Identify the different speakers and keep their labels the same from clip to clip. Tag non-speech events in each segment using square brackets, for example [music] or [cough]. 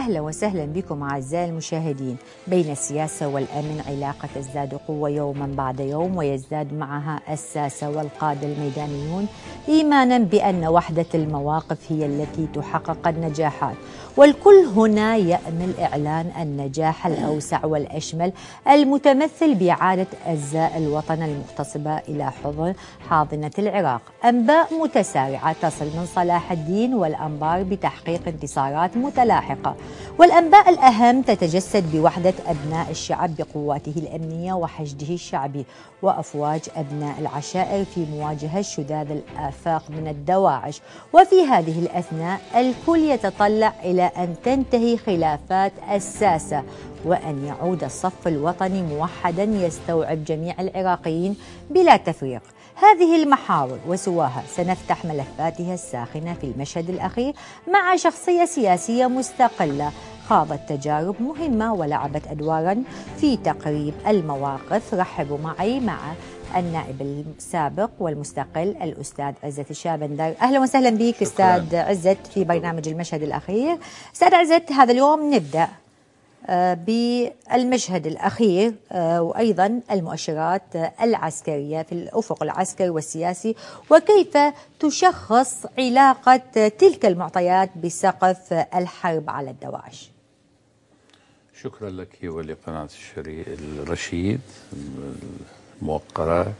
Speaker 1: أهلا وسهلا بكم أعزائي المشاهدين بين السياسة والأمن علاقة تزداد قوة يوما بعد يوم ويزداد معها الساسة والقادة الميدانيون إيمانا بأن وحدة المواقف هي التي تحقق النجاحات والكل هنا يأمل إعلان النجاح الأوسع والأشمل المتمثل بإعادة أجزاء الوطن المغتصبة إلى حضن حاضنة العراق أنباء متسارعة تصل من صلاح الدين والأنبار بتحقيق انتصارات متلاحقة والأنباء الأهم تتجسد بوحدة أبناء الشعب بقواته الأمنية وحشده الشعبي وأفواج أبناء العشائر في مواجهة شذاذ الآفاق من الدواعش وفي هذه الأثناء الكل يتطلع إلى أن تنتهي خلافات الساسة وأن يعود الصف الوطني موحدا يستوعب جميع العراقيين بلا تفريق هذه المحاور وسواها سنفتح ملفاتها الساخنة في المشهد الأخير مع شخصية سياسية مستقلة خاضت تجارب مهمة ولعبت أدوارا في تقريب المواقف رحبوا معي مع النائب السابق والمستقل الأستاذ عزت الشابندر أهلا وسهلا بك أستاذ عزت في برنامج المشهد الأخير أستاذ عزت هذا اليوم نبدأ آه، بالمشهد الأخير آه، وأيضا المؤشرات آه، العسكرية في الأفق العسكري والسياسي وكيف تشخص علاقة تلك المعطيات بسقف الحرب على الدواعش
Speaker 2: شكرا لك ولقناة الشري الرشيد موقرة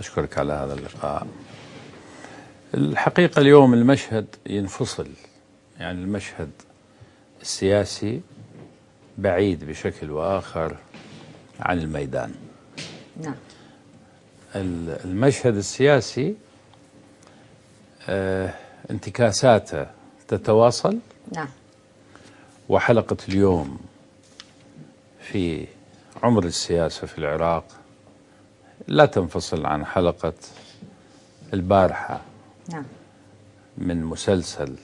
Speaker 2: أشكرك على هذا اللقاء الحقيقة اليوم المشهد ينفصل يعني المشهد السياسي بعيد بشكل وآخر عن الميدان نعم المشهد السياسي آه، انتكاساته تتواصل نعم وحلقة اليوم في عمر السياسة في العراق لا تنفصل عن حلقة البارحة نعم من مسلسل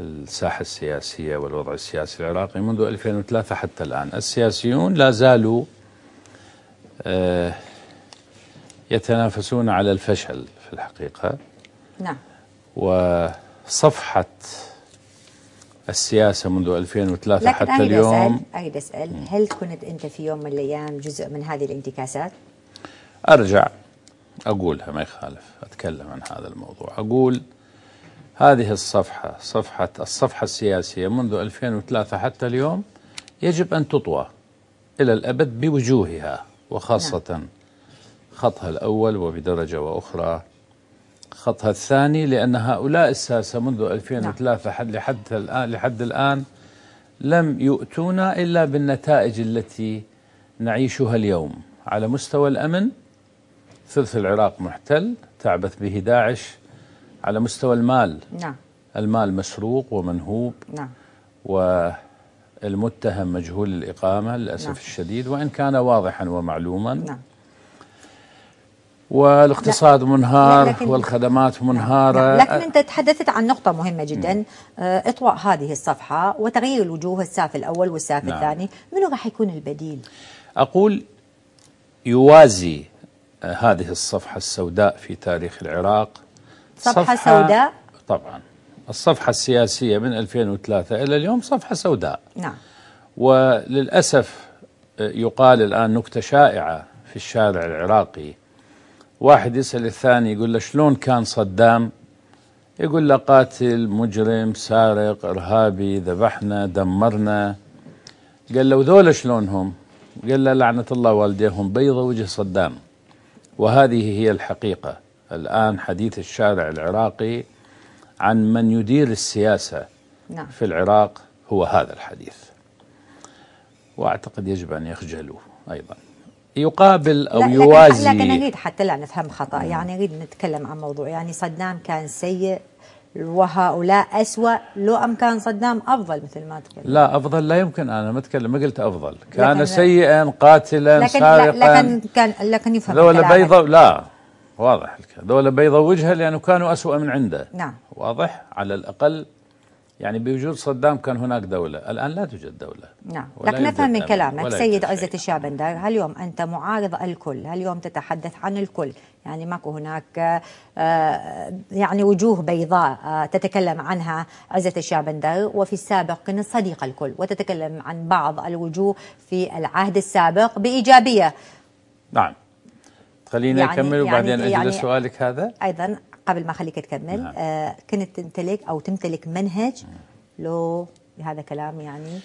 Speaker 2: الساحة السياسية والوضع السياسي العراقي منذ 2003 حتى الآن السياسيون لا زالوا آه، يتنافسون على الفشل في الحقيقة نعم وصفحة السياسة منذ 2003 حتى اليوم لكن
Speaker 1: أريد أسأل هل كنت أنت في يوم من الأيام جزء من هذه الانتكاسات؟
Speaker 2: أرجع أقولها ما يخالف أتكلم عن هذا الموضوع أقول هذه الصفحة صفحة الصفحة السياسية منذ 2003 حتى اليوم يجب أن تطوى إلى الأبد بوجوهها وخاصة نعم. خطها الأول وبدرجة وأخرى خطها الثاني لأن هؤلاء الساسة منذ 2003 نعم. حد لحد الآن لحد الآن لم يؤتونا إلا بالنتائج التي نعيشها اليوم على مستوى الأمن ثلث العراق محتل تعبث به داعش على مستوى المال نعم المال مسروق ومنهوب نعم والمتهم مجهول الإقامة للأسف نعم. الشديد وإن كان واضحا ومعلوما نعم والاقتصاد لا منهار لكن والخدمات نعم. منهارة لكن أنت
Speaker 1: تحدثت عن نقطة مهمة جدا نعم. آه، إطواء هذه الصفحة وتغيير الوجوه الساف الأول والساف نعم. الثاني منو راح يكون البديل؟
Speaker 2: أقول يوازي هذه الصفحة السوداء في تاريخ العراق صفحة, صفحة سوداء طبعا الصفحة السياسية من 2003 إلى اليوم صفحة سوداء نعم وللأسف يقال الآن نكتة شائعة في الشارع العراقي واحد يسأل الثاني يقول له شلون كان صدام يقول له قاتل مجرم سارق إرهابي ذبحنا دمرنا قال له ذولا شلونهم قال له لعنة الله والديهم بيضة وجه صدام وهذه هي الحقيقة الآن حديث الشارع العراقي عن من يدير السياسة نعم. في العراق هو هذا الحديث وأعتقد يجب أن يخجلوا أيضا يقابل أو لا يوازي لكن أريد
Speaker 1: حتى لا نفهم خطأ يعني أريد نتكلم عن موضوع يعني صدام كان سيء وهؤلاء أسوأ لو أم كان صدام أفضل مثل ما تقول
Speaker 2: لا أفضل لا يمكن أنا ما أتكلم ما قلت أفضل كان سيئا قاتلا لكن سارقا لكن
Speaker 1: كان لكن يفهم
Speaker 2: ذولا بيضة لا واضح ذولا بيضة وجهه لأنه كانوا أسوأ من عنده نعم واضح على الأقل يعني بوجود صدام كان هناك دولة الآن لا توجد دولة
Speaker 1: نعم لكن نفهم من كلامك سيد عزة الشعب هل اليوم أنت معارض الكل هل اليوم تتحدث عن الكل يعني ماكو هناك آه، يعني وجوه بيضاء آه، تتكلم عنها عزة الشابندر وفي السابق كانت صديقة الكل وتتكلم عن بعض الوجوه في العهد السابق بإيجابية
Speaker 2: نعم خلينا يعني نكمل يعني وبعدين يعني أجل يعني سؤالك هذا
Speaker 1: أيضا قبل ما أخليك تكمل نعم. آه، كنت تمتلك أو تمتلك منهج لو هذا كلام يعني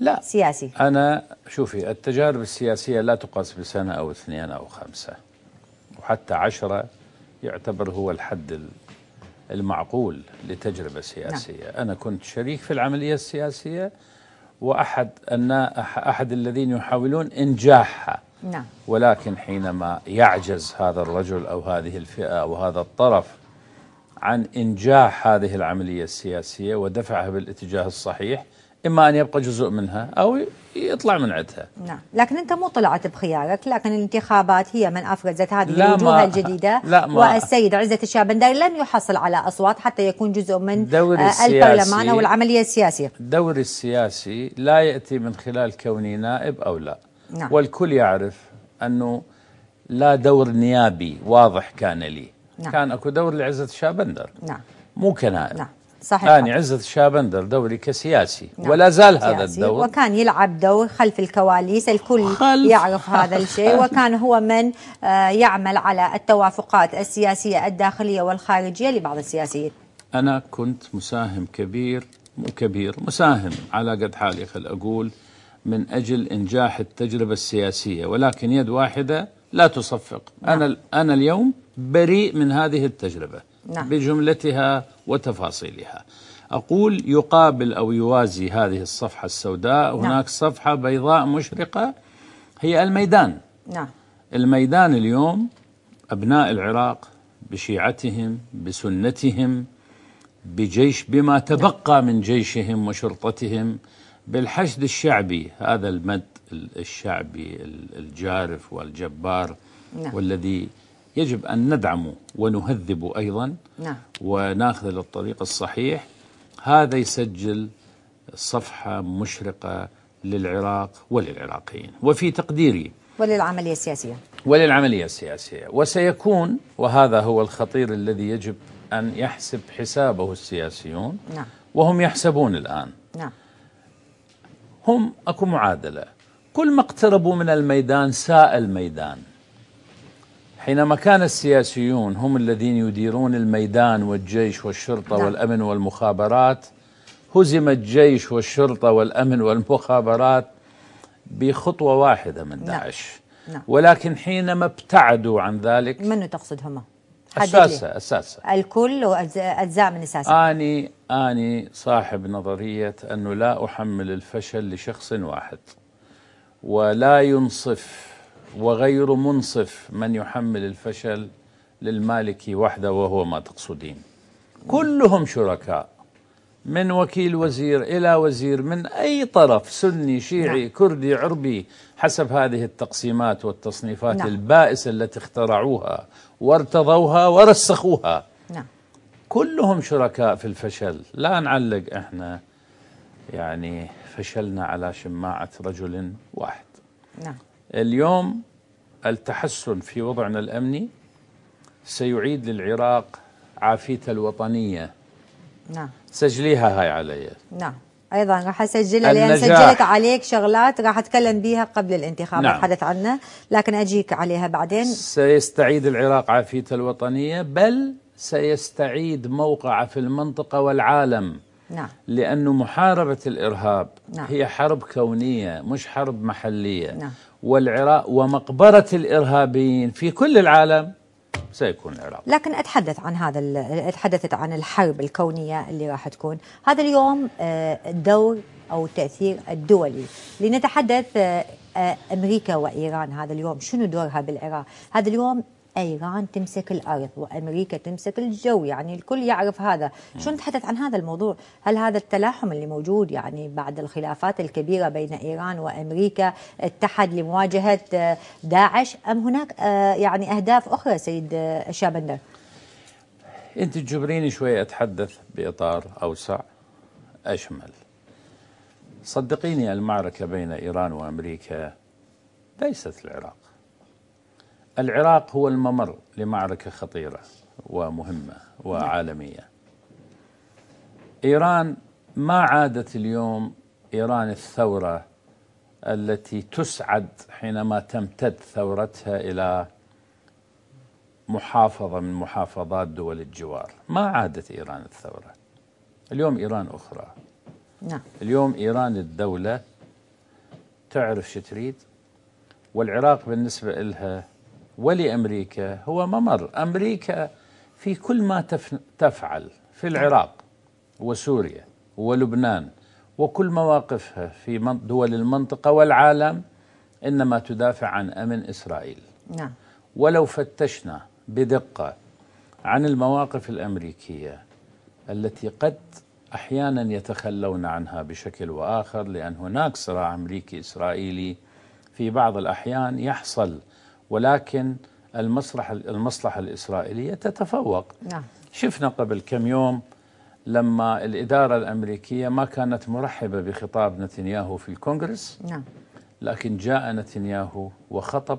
Speaker 2: لا سياسي أنا شوفي التجارب السياسية لا تقاس بسنة أو اثنين أو خمسة حتى عشرة يعتبر هو الحد المعقول لتجربة نعم. سياسية نعم. أنا كنت شريك في العملية السياسية وأحد أن أحد الذين يحاولون إنجاحها نعم. ولكن حينما يعجز هذا الرجل أو هذه الفئة أو هذا الطرف عن إنجاح هذه العملية السياسية ودفعها بالاتجاه الصحيح إما أن يبقى جزء منها أو يطلع من عندها
Speaker 1: نعم لكن أنت مو طلعت بخيارك لكن الانتخابات هي من أفرزت هذه لا الوجوه ما الجديدة لا ما والسيد عزة الشابنداري لن يحصل على أصوات حتى يكون جزء من دور آه البرلمان أو العملية السياسية
Speaker 2: الدوري السياسي لا يأتي من خلال كوني نائب أو لا نعم. والكل يعرف أنه لا دور نيابي واضح كان لي نعم. كان أكو دور لعزة الشابندر نعم مو كنائب نعم صحيح يعني عزة الشابندر دوري كسياسي نعم. ولا زال سياسي. هذا الدور وكان
Speaker 1: يلعب دور خلف الكواليس الكل خلف يعرف هذا الشيء [laughs] وكان هو من آه، يعمل على التوافقات السياسية الداخلية والخارجية لبعض السياسيين
Speaker 2: أنا كنت مساهم كبير كبير مساهم على قد حالي خل أقول من أجل إنجاح التجربة السياسية ولكن يد واحدة لا تصفق نعم. أنا, أنا اليوم بريء من هذه التجربة نعم. بجملتها وتفاصيلها أقول يقابل أو يوازي هذه الصفحة السوداء نعم. هناك صفحة بيضاء مشرقة هي الميدان نعم. الميدان اليوم أبناء العراق بشيعتهم بسنتهم بجيش بما تبقى نعم. من جيشهم وشرطتهم بالحشد الشعبي هذا المد الشعبي الجارف والجبار نعم. والذي يجب أن ندعمه ونهذبه أيضا نعم. وناخذ للطريق الصحيح هذا يسجل صفحة مشرقة للعراق وللعراقيين وفي تقديري
Speaker 1: وللعملية السياسية
Speaker 2: وللعملية السياسية وسيكون وهذا هو الخطير الذي يجب أن يحسب حسابه السياسيون نعم. وهم يحسبون الآن نعم. هم أكو معادلة كل ما اقتربوا من الميدان ساء الميدان حينما كان السياسيون هم الذين يديرون الميدان والجيش والشرطة نعم. والأمن والمخابرات هزم الجيش والشرطة والأمن والمخابرات بخطوة واحدة من نعم. داعش نعم. نعم. ولكن حينما ابتعدوا عن ذلك من تقصد هما؟ أساسا أساسا
Speaker 1: الكل وأجزاء من أساسا
Speaker 2: أني أني صاحب نظرية أنه لا أحمل الفشل لشخص واحد ولا ينصف وغير منصف من يحمل الفشل للمالكي وحده وهو ما تقصدين كلهم شركاء من وكيل وزير إلى وزير من أي طرف سني شيعي نعم. كردي عربي حسب هذه التقسيمات والتصنيفات نعم. البائسة التي اخترعوها وارتضوها ورسخوها نعم. كلهم شركاء في الفشل لا نعلق احنا يعني فشلنا على شماعة رجل واحد نعم اليوم التحسن في وضعنا الامني سيعيد للعراق عافيته الوطنيه نعم سجليها هاي علي
Speaker 1: نعم ايضا راح اسجلها لان سجلت عليك شغلات راح اتكلم بها قبل الانتخابات نعم. حدث عنها لكن اجيك عليها بعدين
Speaker 2: سيستعيد العراق عافيته الوطنيه بل سيستعيد موقعه في المنطقه والعالم نعم لانه محاربه الارهاب نعم. هي حرب كونيه مش حرب محليه نعم. والعراق ومقبرة الإرهابيين في كل العالم سيكون العراق
Speaker 1: لكن أتحدث عن هذا أتحدثت عن الحرب الكونية اللي راح تكون هذا اليوم الدور آه، أو التأثير الدولي لنتحدث آه، آه، أمريكا وإيران هذا اليوم شنو دورها بالعراق هذا اليوم ايران تمسك الارض وامريكا تمسك الجو يعني الكل يعرف هذا شو نتحدث عن هذا الموضوع هل هذا التلاحم اللي موجود يعني بعد الخلافات الكبيره بين ايران وامريكا اتحد لمواجهه داعش ام هناك آه، يعني اهداف اخرى سيد الشابندر آه،
Speaker 2: انت تجبريني شوي اتحدث باطار اوسع اشمل صدقيني المعركه بين ايران وامريكا ليست العراق العراق هو الممر لمعركة خطيرة ومهمة وعالمية إيران ما عادت اليوم إيران الثورة التي تسعد حينما تمتد ثورتها إلى محافظة من محافظات دول الجوار ما عادت إيران الثورة اليوم إيران أخرى نعم. اليوم إيران الدولة تعرف شو تريد والعراق بالنسبة لها ولامريكا هو ممر، امريكا في كل ما تفعل في العراق وسوريا ولبنان وكل مواقفها في دول المنطقه والعالم انما تدافع عن امن اسرائيل. نعم. ولو فتشنا بدقه عن المواقف الامريكيه التي قد احيانا يتخلون عنها بشكل واخر لان هناك صراع امريكي اسرائيلي في بعض الاحيان يحصل ولكن المصلحة المصلحة الإسرائيلية تتفوق نعم. شفنا قبل كم يوم لما الإدارة الأمريكية ما كانت مرحبة بخطاب نتنياهو في الكونغرس نعم. لكن جاء نتنياهو وخطب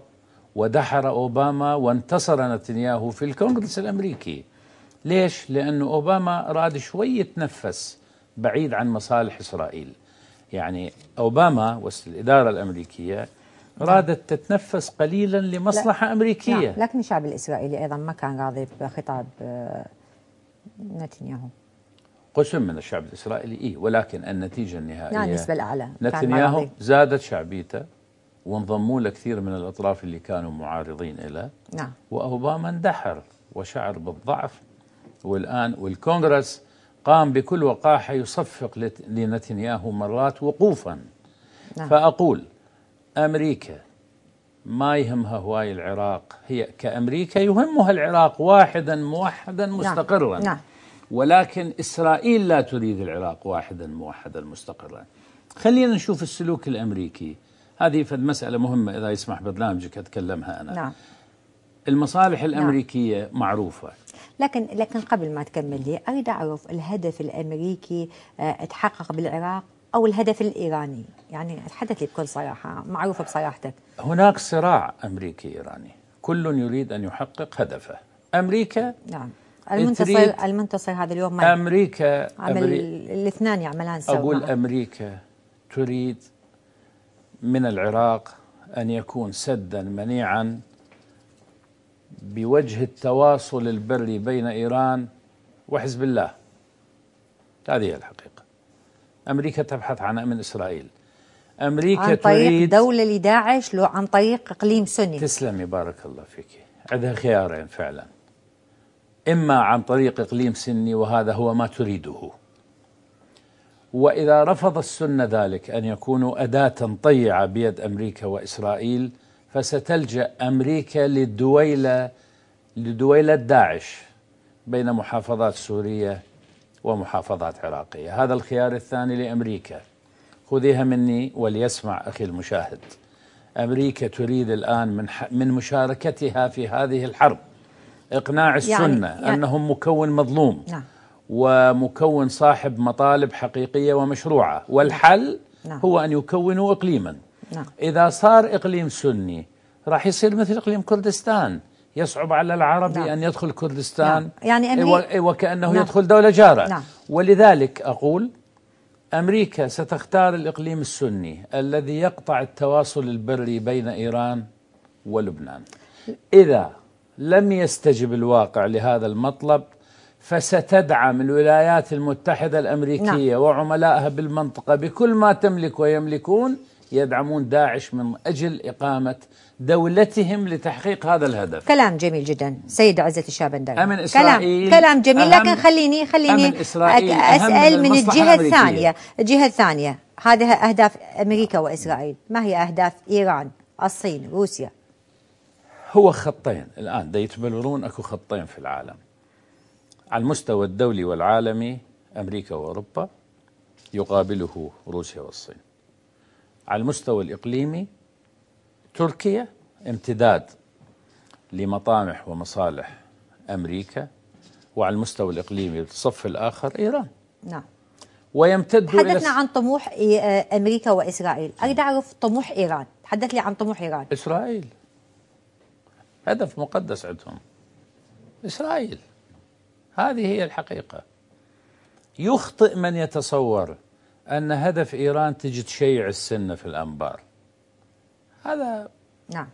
Speaker 2: ودحر أوباما وانتصر نتنياهو في الكونغرس الأمريكي ليش؟ لأن أوباما راد شوي يتنفس بعيد عن مصالح إسرائيل يعني أوباما والإدارة الأمريكية نعم. رادت تتنفس قليلا لمصلحة لا أمريكية نعم لكن
Speaker 1: الشعب الإسرائيلي أيضا ما كان راضي بخطاب آه، نتنياهو
Speaker 2: قسم من الشعب الإسرائيلي إيه ولكن النتيجة النهائية نعم النسبة الأعلى نتنياهو زادت شعبيته وانضموا لكثير من الأطراف اللي كانوا معارضين له نعم وأوباما اندحر وشعر بالضعف والآن والكونغرس قام بكل وقاحة يصفق لنتنياهو مرات وقوفا نعم. فأقول أمريكا ما يهمها هواي العراق هي كأمريكا يهمها العراق واحدا موحدا نعم. مستقرا نعم. ولكن إسرائيل لا تريد العراق واحدا موحدا مستقرا خلينا نشوف السلوك الأمريكي هذه فد مسألة مهمة إذا يسمح برنامجك أتكلمها أنا نعم. المصالح نعم. الأمريكية نعم. معروفة
Speaker 1: لكن لكن قبل ما تكمل لي أريد أعرف الهدف الأمريكي اتحقق آه، بالعراق أو الهدف الإيراني يعني اتحدث
Speaker 2: لي بكل صراحة
Speaker 1: معروفة بصراحتك
Speaker 2: هناك صراع أمريكي إيراني كل يريد أن يحقق هدفه أمريكا نعم المنتصر
Speaker 1: المنتصر هذا اليوم ما
Speaker 2: أمريكا عمل
Speaker 1: الاثنان يعملان سوا أقول معه.
Speaker 2: أمريكا تريد من العراق أن يكون سدا منيعا بوجه التواصل البري بين إيران وحزب الله هذه هي الحقيقة أمريكا تبحث عن أمن إسرائيل أمريكا عن طريق تريد
Speaker 1: دولة لداعش لو عن طريق إقليم سني
Speaker 2: تسلمي بارك الله فيك عندها خيارين فعلا إما عن طريق إقليم سني وهذا هو ما تريده وإذا رفض السنة ذلك أن يكونوا أداة طيعة بيد أمريكا وإسرائيل فستلجأ أمريكا للدويلة لدويلة داعش بين محافظات سوريا ومحافظات عراقية هذا الخيار الثاني لأمريكا خذيها مني وليسمع أخي المشاهد أمريكا تريد الآن من, من مشاركتها في هذه الحرب إقناع يعني السنة يعني يعني أنهم مكون مظلوم نعم ومكون صاحب مطالب حقيقية ومشروعة والحل نعم. هو أن يكونوا إقليما نعم. إذا صار إقليم سني راح يصير مثل إقليم كردستان يصعب على العربي نعم. أن يدخل كردستان نعم. يعني إيه، أمريكا إيه، وكأنه نعم. يدخل دولة جارة نعم. ولذلك أقول أمريكا ستختار الإقليم السني الذي يقطع التواصل البري بين إيران ولبنان إذا لم يستجب الواقع لهذا المطلب فستدعم الولايات المتحدة الأمريكية نعم. وعملائها بالمنطقة بكل ما تملك ويملكون يدعمون داعش من أجل إقامة دولتهم لتحقيق هذا الهدف كلام
Speaker 1: جميل جدا سيد عزة الشابندر أمن إسرائيل كلام, كلام جميل لكن خليني خليني أسأل من, من الجهة الثانية الجهة الثانية هذه أهداف أمريكا وإسرائيل ما هي أهداف إيران الصين روسيا
Speaker 2: هو خطين الآن دا يتبلورون أكو خطين في العالم على المستوى الدولي والعالمي أمريكا وأوروبا يقابله روسيا والصين على المستوى الإقليمي تركيا امتداد لمطامح ومصالح أمريكا وعلى المستوى الإقليمي الصف الآخر إيران نعم ويمتد تحدثنا عن
Speaker 1: طموح آه، أمريكا وإسرائيل أريد نعم. أعرف طموح إيران تحدث لي عن طموح إيران
Speaker 2: إسرائيل هدف مقدس عندهم إسرائيل هذه هي الحقيقة يخطئ من يتصور أن هدف إيران تجي تشيع السنة في الأنبار
Speaker 3: هذا نعم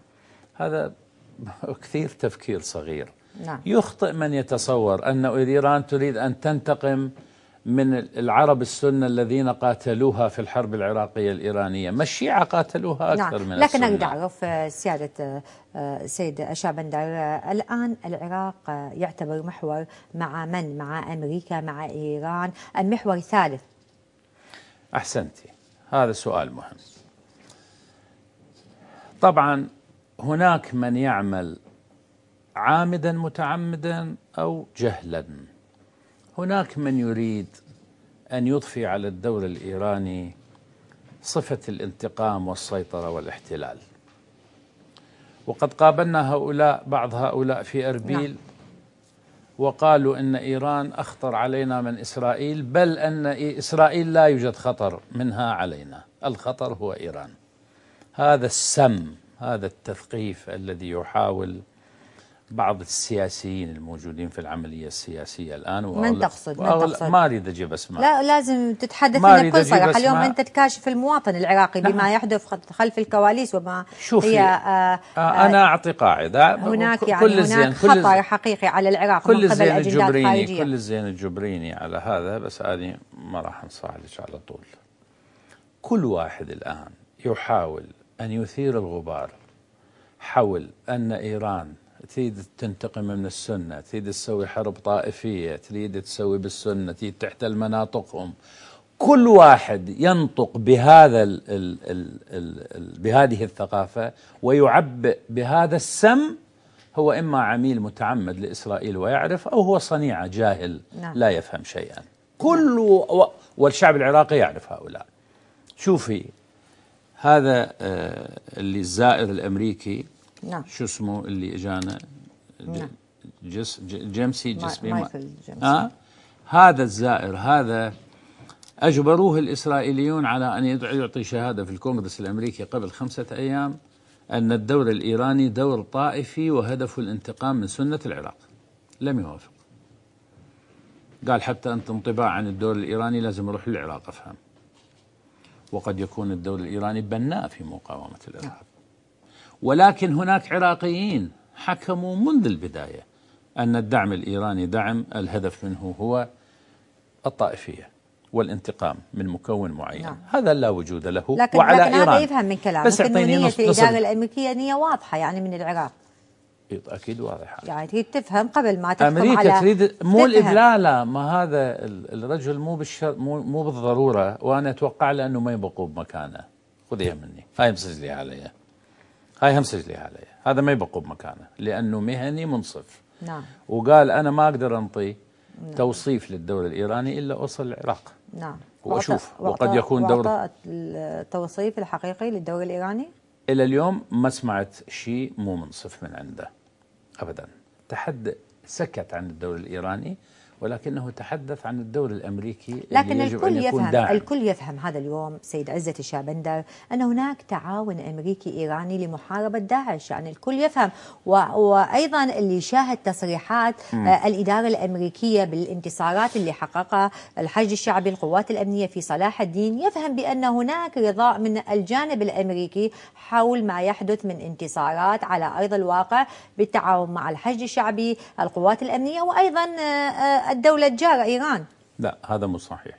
Speaker 2: هذا [laughs] كثير تفكير صغير نعم. يخطئ من يتصور أن إيران تريد أن تنتقم من العرب السنة الذين قاتلوها في الحرب العراقية الإيرانية ما الشيعة قاتلوها نعم. أكثر نعم. من لكن السنة لكن
Speaker 1: نعرف سيادة آه، سيد شابندر آه، الآن العراق آه، يعتبر محور مع من؟ مع أمريكا مع إيران المحور الثالث
Speaker 2: أحسنتي هذا سؤال مهم طبعا هناك من يعمل عامدا متعمدا أو جهلا هناك من يريد أن يضفي على الدولة الإيراني صفة الانتقام والسيطرة والاحتلال وقد قابلنا هؤلاء بعض هؤلاء في أربيل نعم. وقالوا ان ايران اخطر علينا من اسرائيل بل ان اسرائيل لا يوجد خطر منها علينا الخطر هو ايران هذا السم هذا التثقيف الذي يحاول بعض السياسيين الموجودين في العملية السياسية الآن وأغلق من تقصد من تقصد ما أريد أجيب أسماء لا
Speaker 1: لازم تتحدث لنا بكل صراحة اليوم أنت تكاشف المواطن العراقي نعم. بما يحدث خلف الكواليس وما شوفي هي آه
Speaker 2: آه أنا أعطي قاعدة هناك يعني كل هناك زين خطر
Speaker 1: حقيقي على العراق كل زين الجبريني
Speaker 2: كل زين الجبريني على هذا بس أنا ما راح أنصحلك على طول كل واحد الآن يحاول أن يثير الغبار حول أن إيران تريد تنتقم من السنة تريد تسوي حرب طائفية تريد تسوي بالسنة تريد تحتل مناطقهم كل واحد ينطق بهذا الـ الـ الـ الـ الـ بهذه الثقافة ويعبئ بهذا السم هو إما عميل متعمد لإسرائيل ويعرف أو هو صنيعة جاهل نعم. لا يفهم شيئا
Speaker 4: كل و...
Speaker 2: والشعب العراقي يعرف هؤلاء شوفي هذا آه، اللي الزائر الأمريكي نعم شو اسمه اللي اجانا نعم. جس جيمسي جسمي مايكل ما آه؟ هذا الزائر هذا أجبروه الإسرائيليون على أن يعطي شهادة في الكونغرس الأمريكي قبل خمسة أيام أن الدور الإيراني دور طائفي وهدفه الانتقام من سنة العراق لم يوافق قال حتى أنت انطباع عن الدور الإيراني لازم أروح للعراق أفهم وقد يكون الدور الإيراني بناء في مقاومة الإرهاب ولكن هناك عراقيين حكموا منذ البدايه ان الدعم الايراني دعم الهدف منه هو الطائفيه والانتقام من مكون معين نعم. هذا لا وجود له لكن وعلى لكن ايران هذا يفهم من كلامك بس أن نيه الاداره
Speaker 1: الامريكيه نيه واضحه يعني من العراق
Speaker 2: اكيد واضحه
Speaker 1: يعني هي تفهم قبل ما تفهم امريكا على تريد مو
Speaker 2: الابلاله ما هذا الرجل مو بالشر مو, مو بالضروره وانا اتوقع له انه ما يبقوا بمكانه خذيها مني هاي سجلي عليها هاي هم سجلها عليه هذا ما يبقوا بمكانه لأنه مهني منصف نعم وقال أنا ما أقدر أنطي نعم. توصيف للدولة الإيراني إلا أوصل العراق
Speaker 1: نعم وأشوف وقد يكون دور التوصيف الحقيقي للدولة الإيراني
Speaker 2: إلى اليوم ما سمعت شيء مو منصف من عنده أبدا تحدى سكت عن الدولة الإيراني ولكنه تحدث عن الدور الامريكي لكن الكل يفهم داعم.
Speaker 1: الكل يفهم هذا اليوم سيد عزه الشابندر ان هناك تعاون امريكي ايراني لمحاربه داعش يعني الكل يفهم و... وايضا اللي شاهد تصريحات م. آه، الاداره الامريكيه بالانتصارات اللي حققها الحج الشعبي القوات الامنيه في صلاح الدين يفهم بان هناك رضا من الجانب الامريكي حول ما يحدث من انتصارات على ارض الواقع بالتعاون مع الحج الشعبي القوات الامنيه وايضا آه، آه، الدولة الجارة إيران
Speaker 2: لا هذا مو صحيح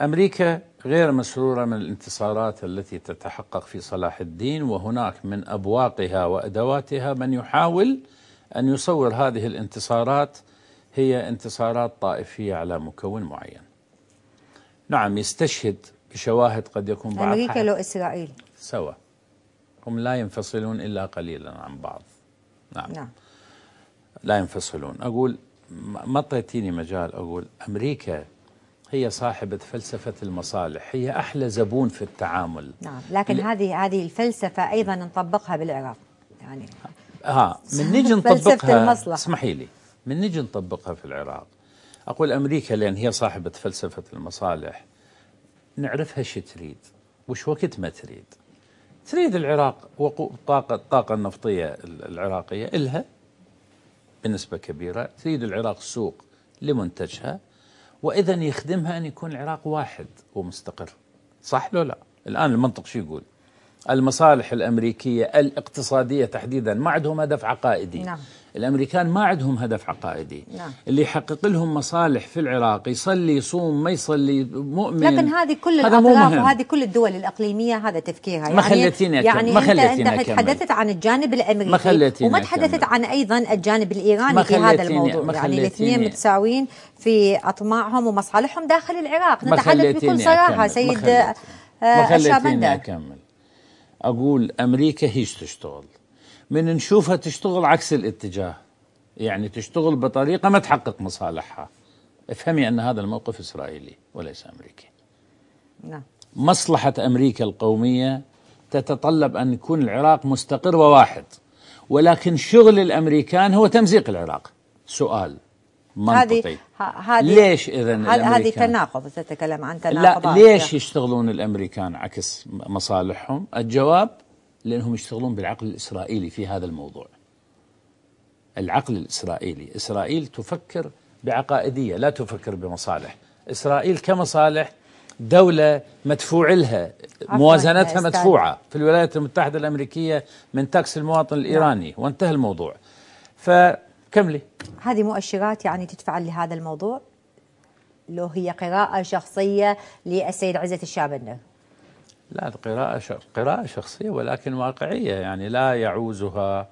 Speaker 2: أمريكا غير مسرورة من الانتصارات التي تتحقق في صلاح الدين وهناك من أبواقها وأدواتها من يحاول أن يصور هذه الانتصارات هي انتصارات طائفية على مكون معين نعم يستشهد بشواهد قد يكون بعضها أمريكا لو إسرائيل سوا هم لا ينفصلون إلا قليلا عن بعض نعم, نعم. لا ينفصلون أقول ما اعطيتيني مجال اقول امريكا هي صاحبة فلسفة المصالح، هي أحلى زبون في التعامل.
Speaker 1: نعم، لكن هذه هذه الفلسفة أيضا نطبقها بالعراق. يعني
Speaker 2: ها آه، من نجي [laughs] نطبقها اسمحي لي، من نجي نطبقها في العراق أقول أمريكا لأن هي صاحبة فلسفة المصالح نعرفها شو تريد وش وقت ما تريد تريد العراق وطاقة الطاقة الطاقة النفطية العراقية إلها بنسبة كبيرة تريد العراق سوق لمنتجها وإذا يخدمها أن يكون العراق واحد ومستقر صح لو لا الآن المنطق شو يقول المصالح الأمريكية الاقتصادية تحديدا ما عندهم هدف عقائدي نعم. الامريكان ما عندهم هدف عقائدي نعم. اللي يحقق لهم مصالح في العراق يصلي يصوم ما يصلي مؤمن لكن هذه كل الاطراف وهذه
Speaker 1: كل الدول الاقليميه هذا تفكيرها يعني, يعني ما خلتيني يعني ما خلتيني انت, انت تحدثت عن الجانب الامريكي ما خلتيني وما تحدثت عن ايضا الجانب الايراني في هذا الموضوع يعني الاثنين متساويين في اطماعهم ومصالحهم داخل العراق نتحدث بكل صراحه سيد ما خلتيني آه،
Speaker 2: اكمل اقول امريكا هيش تشتغل من نشوفها تشتغل عكس الاتجاه يعني تشتغل بطريقة ما تحقق مصالحها افهمي أن هذا الموقف إسرائيلي وليس أمريكي نعم مصلحة أمريكا القومية تتطلب أن يكون العراق مستقر وواحد ولكن شغل الأمريكان هو تمزيق العراق سؤال منطقي
Speaker 1: هذه ليش
Speaker 2: اذا هذه تناقض
Speaker 1: تتكلم عن تناقض لا ليش
Speaker 2: يشتغلون الامريكان عكس مصالحهم؟ الجواب لأنهم يشتغلون بالعقل الإسرائيلي في هذا الموضوع العقل الإسرائيلي إسرائيل تفكر بعقائدية لا تفكر بمصالح إسرائيل كمصالح دولة مدفوع لها موازنتها مدفوعة في الولايات المتحدة الأمريكية من تاكس المواطن الإيراني وانتهى الموضوع فكملي
Speaker 1: هذه مؤشرات يعني تدفع لهذا الموضوع لو هي قراءة شخصية للسيد عزة الشابنة
Speaker 2: لا القراءة قراءة شخصية ولكن واقعية يعني لا يعوزها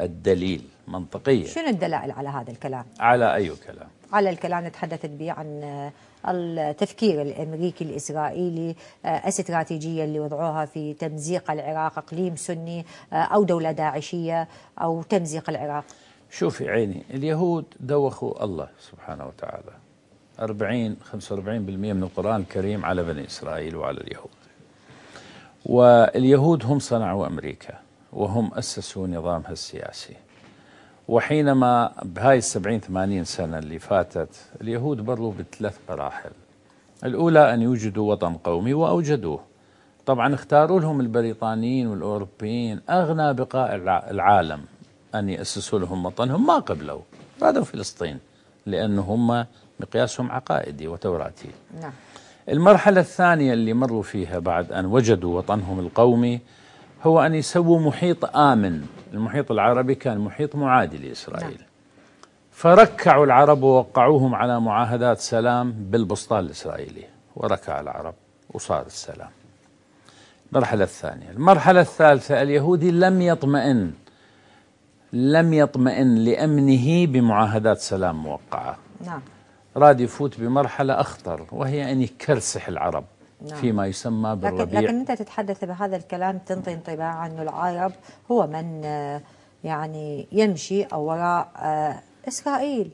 Speaker 2: الدليل منطقية شنو
Speaker 1: الدلائل على هذا الكلام؟
Speaker 2: على أي كلام؟
Speaker 1: على الكلام اللي تحدثت به عن التفكير الامريكي الاسرائيلي الاستراتيجيه اللي وضعوها في تمزيق العراق اقليم سني او دوله داعشيه او تمزيق العراق
Speaker 2: شوفي عيني اليهود دوخوا الله سبحانه وتعالى 40 45% من القران الكريم على بني اسرائيل وعلى اليهود واليهود هم صنعوا أمريكا وهم أسسوا نظامها السياسي وحينما بهاي السبعين ثمانين سنة اللي فاتت اليهود بروا بثلاث مراحل الأولى أن يوجدوا وطن قومي وأوجدوه طبعا اختاروا لهم البريطانيين والأوروبيين أغنى بقاع العالم أن يأسسوا لهم وطنهم ما قبلوا رادوا فلسطين لأنه هم مقياسهم عقائدي وتوراتي نعم المرحلة الثانية اللي مروا فيها بعد أن وجدوا وطنهم القومي هو أن يسووا محيط آمن المحيط العربي كان محيط معادي لإسرائيل نعم. فركعوا العرب ووقعوهم على معاهدات سلام بالبسطان الإسرائيلي وركع العرب وصار السلام المرحلة الثانية المرحلة الثالثة اليهودي لم يطمئن لم يطمئن لأمنه بمعاهدات سلام موقعة نعم راد يفوت بمرحلة أخطر وهي أن يكرسح العرب نعم. فيما يسمى بالربيع لكن, لكن
Speaker 1: أنت تتحدث بهذا الكلام تنطي انطباع أن العرب هو من آه، يعني يمشي أو وراء آه، إسرائيل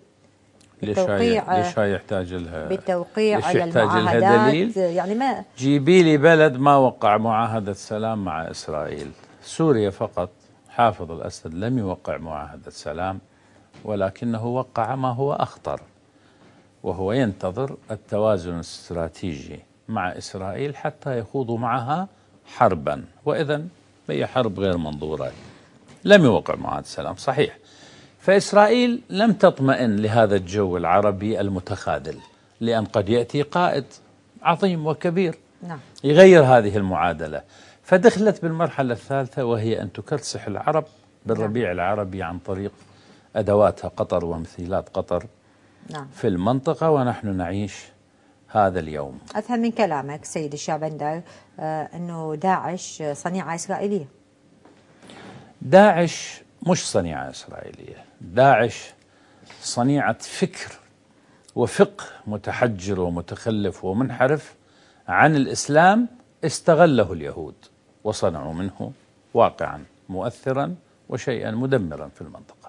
Speaker 2: بالتوقيع آه، ليش هاي يحتاج لها بالتوقيع ليش يحتاج لها دليل
Speaker 1: يعني ما
Speaker 2: جيبي لي بلد ما وقع معاهدة سلام مع إسرائيل سوريا فقط حافظ الأسد لم يوقع معاهدة سلام ولكنه وقع ما هو أخطر وهو ينتظر التوازن الاستراتيجي مع إسرائيل حتى يخوضوا معها حربا وإذا هي حرب غير منظورة لم يوقع معاهد السلام صحيح فإسرائيل لم تطمئن لهذا الجو العربي المتخاذل لأن قد يأتي قائد عظيم وكبير نعم. يغير هذه المعادلة فدخلت بالمرحلة الثالثة وهي أن تكرسح العرب بالربيع نعم. العربي عن طريق أدواتها قطر ومثيلات قطر نعم. في المنطقة ونحن نعيش هذا اليوم
Speaker 1: أفهم من كلامك سيد الشابندر آه، أنه داعش صنيعة إسرائيلية
Speaker 2: داعش مش صنيعة إسرائيلية داعش صنيعة فكر وفقه متحجر ومتخلف ومنحرف عن الإسلام استغله اليهود وصنعوا منه واقعا مؤثرا وشيئا مدمرا في المنطقة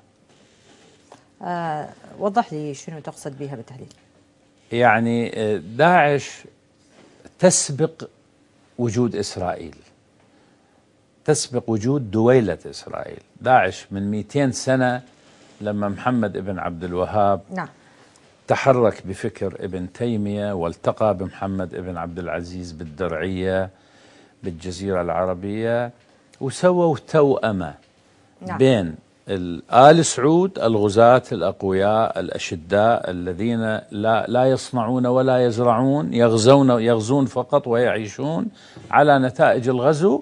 Speaker 1: آه، وضح لي شنو تقصد بها بالتحديد
Speaker 2: يعني آه، داعش تسبق وجود إسرائيل تسبق وجود دويلة إسرائيل داعش من 200 سنة لما محمد ابن عبد الوهاب نعم تحرك بفكر ابن تيمية والتقى بمحمد ابن عبد العزيز بالدرعية بالجزيرة العربية وسووا توأمة نعم. بين آل سعود الغزاة الأقوياء الأشداء الذين لا, لا يصنعون ولا يزرعون يغزون يغزون فقط ويعيشون على نتائج الغزو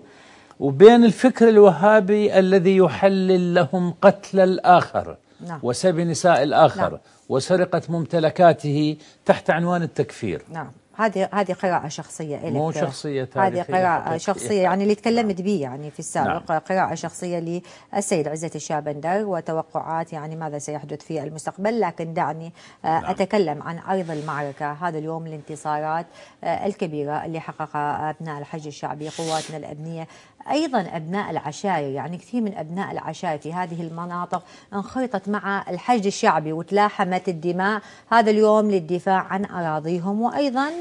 Speaker 2: وبين الفكر الوهابي الذي يحلل لهم قتل الآخر نعم. وسب نساء الآخر نعم. وسرقة ممتلكاته تحت عنوان التكفير
Speaker 1: نعم. هذه هذه قراءة شخصية إلك مو شخصية هذه قراءة شخصية يعني اللي تكلمت به يعني في السابق نعم. قراءة شخصية للسيد عزة الشابندر وتوقعات يعني ماذا سيحدث في المستقبل لكن دعني آه، نعم. أتكلم عن أرض المعركة هذا اليوم الانتصارات آه، الكبيرة اللي حققها أبناء الحج الشعبي قواتنا الأمنية أيضا أبناء العشاية يعني كثير من أبناء العشاية في هذه المناطق انخرطت مع الحشد الشعبي وتلاحمت الدماء هذا اليوم للدفاع عن أراضيهم وأيضا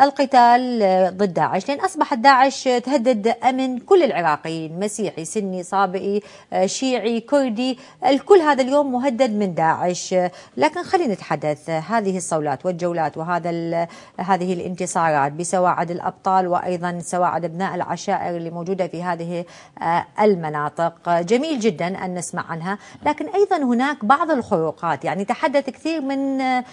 Speaker 1: القتال ضد داعش لأن أصبحت داعش تهدد أمن كل العراقيين مسيحي سني صابئي آه، شيعي كردي الكل هذا اليوم مهدد من داعش لكن خلينا نتحدث هذه الصولات والجولات وهذا هذه الانتصارات بسواعد الأبطال وأيضا سواعد أبناء العشائر اللي موجودة في هذه آه، المناطق جميل جدا أن نسمع عنها لكن أيضا هناك بعض الخروقات يعني تحدث كثير من آه،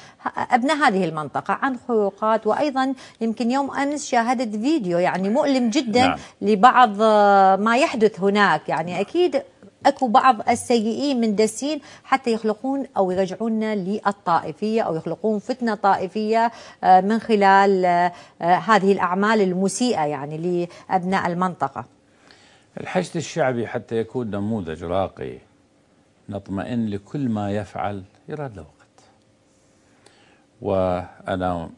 Speaker 1: أبناء هذه المنطقة عن خروقات وأيضا يمكن يوم أمس شاهدت فيديو يعني مؤلم جدا نعم. لبعض آه، ما يحدث هناك يعني أكيد اكو بعض السيئين من دسين حتى يخلقون او يرجعوننا للطائفيه او يخلقون فتنه طائفيه آه، من خلال آه، هذه الاعمال المسيئه يعني لابناء المنطقه.
Speaker 2: الحشد الشعبي حتى يكون نموذج راقي نطمئن لكل ما يفعل يراد له وقت. وانا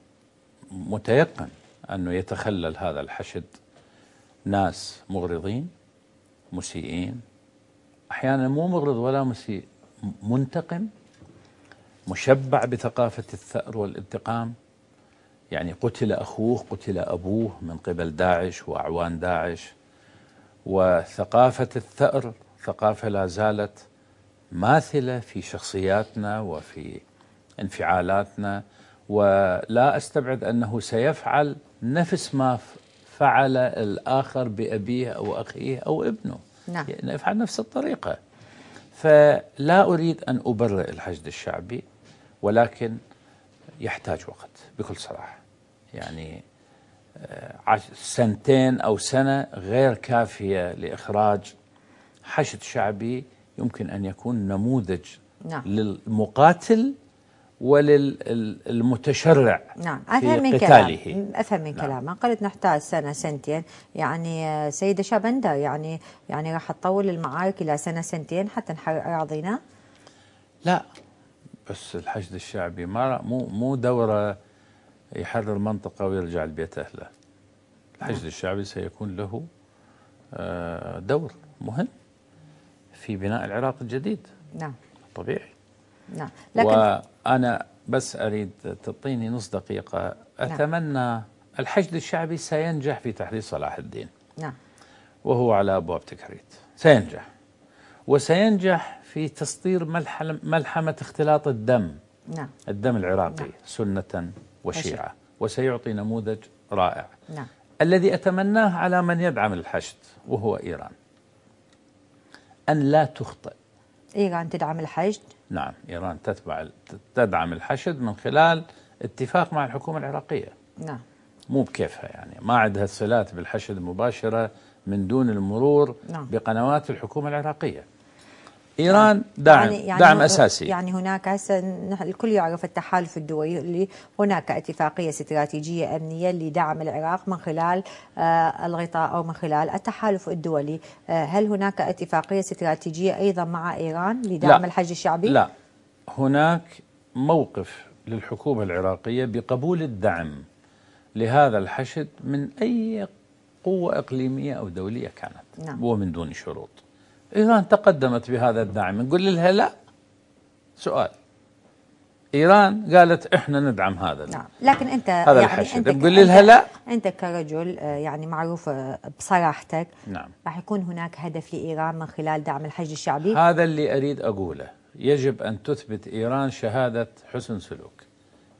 Speaker 2: متيقن أنه يتخلل هذا الحشد ناس مغرضين مسيئين أحيانا مو مغرض ولا مسيء منتقم مشبع بثقافة الثأر والانتقام يعني قتل أخوه قتل أبوه من قبل داعش وأعوان داعش وثقافة الثأر ثقافة لا زالت ماثلة في شخصياتنا وفي انفعالاتنا ولا استبعد انه سيفعل نفس ما فعل الاخر بابيه او اخيه او ابنه نعم يعني يفعل نفس الطريقه فلا اريد ان ابرئ الحشد الشعبي ولكن يحتاج وقت بكل صراحه يعني آه، سنتين او سنه غير كافيه لاخراج حشد شعبي يمكن ان يكون نموذج نعم. للمقاتل وللمتشرع
Speaker 1: نعم
Speaker 3: أفهم
Speaker 2: من قتاله
Speaker 1: أفهم من نعم. كلامه قلت نحتاج سنة سنتين يعني آه، سيدة شابندا يعني يعني راح تطول المعارك إلى سنة سنتين حتى نحرق أراضينا
Speaker 2: لا بس الحشد الشعبي ما مو مو دوره يحرر منطقه ويرجع لبيت اهله. الحشد نعم. الشعبي سيكون له آه، دور مهم في بناء العراق الجديد. نعم. طبيعي.
Speaker 3: نعم لكن
Speaker 2: وأنا بس أريد تعطيني نص دقيقة نعم. أتمنى نعم. الحشد الشعبي سينجح في تحرير صلاح الدين نعم وهو على أبواب تكريت سينجح وسينجح في تسطير ملحمة, ملحمة اختلاط الدم نعم الدم العراقي نعم. سنة وشيعة وسيعطي نموذج رائع نعم الذي أتمناه على من يدعم الحشد وهو إيران أن لا تخطئ
Speaker 1: إيران تدعم الحشد
Speaker 2: نعم إيران تتبع تدعم الحشد من خلال اتفاق مع الحكومة العراقية نعم مو بكيفها يعني ما عندها الصلات بالحشد مباشرة من دون المرور نعم. بقنوات الحكومة العراقية ايران داعم يعني دعم يعني يعني اساسي يعني
Speaker 1: هناك هسه الكل يعرف التحالف الدولي هناك اتفاقيه استراتيجيه امنيه لدعم العراق من خلال آه، الغطاء او من خلال التحالف الدولي آه، هل هناك اتفاقيه استراتيجيه ايضا مع ايران لدعم لا الحج الشعبي لا
Speaker 2: هناك موقف للحكومه العراقيه بقبول الدعم لهذا الحشد من اي قوه اقليميه او دوليه كانت نعم. ومن دون شروط إيران تقدمت بهذا الدعم نقول لها لا سؤال ايران قالت احنا ندعم هذا نعم
Speaker 1: لكن انت هذا يعني الحشد نقول لها لا انت كرجل آه، يعني معروف آه، بصراحتك نعم راح يكون هناك هدف لايران من خلال دعم الحج الشعبي هذا
Speaker 2: اللي اريد اقوله يجب ان تثبت ايران شهاده حسن سلوك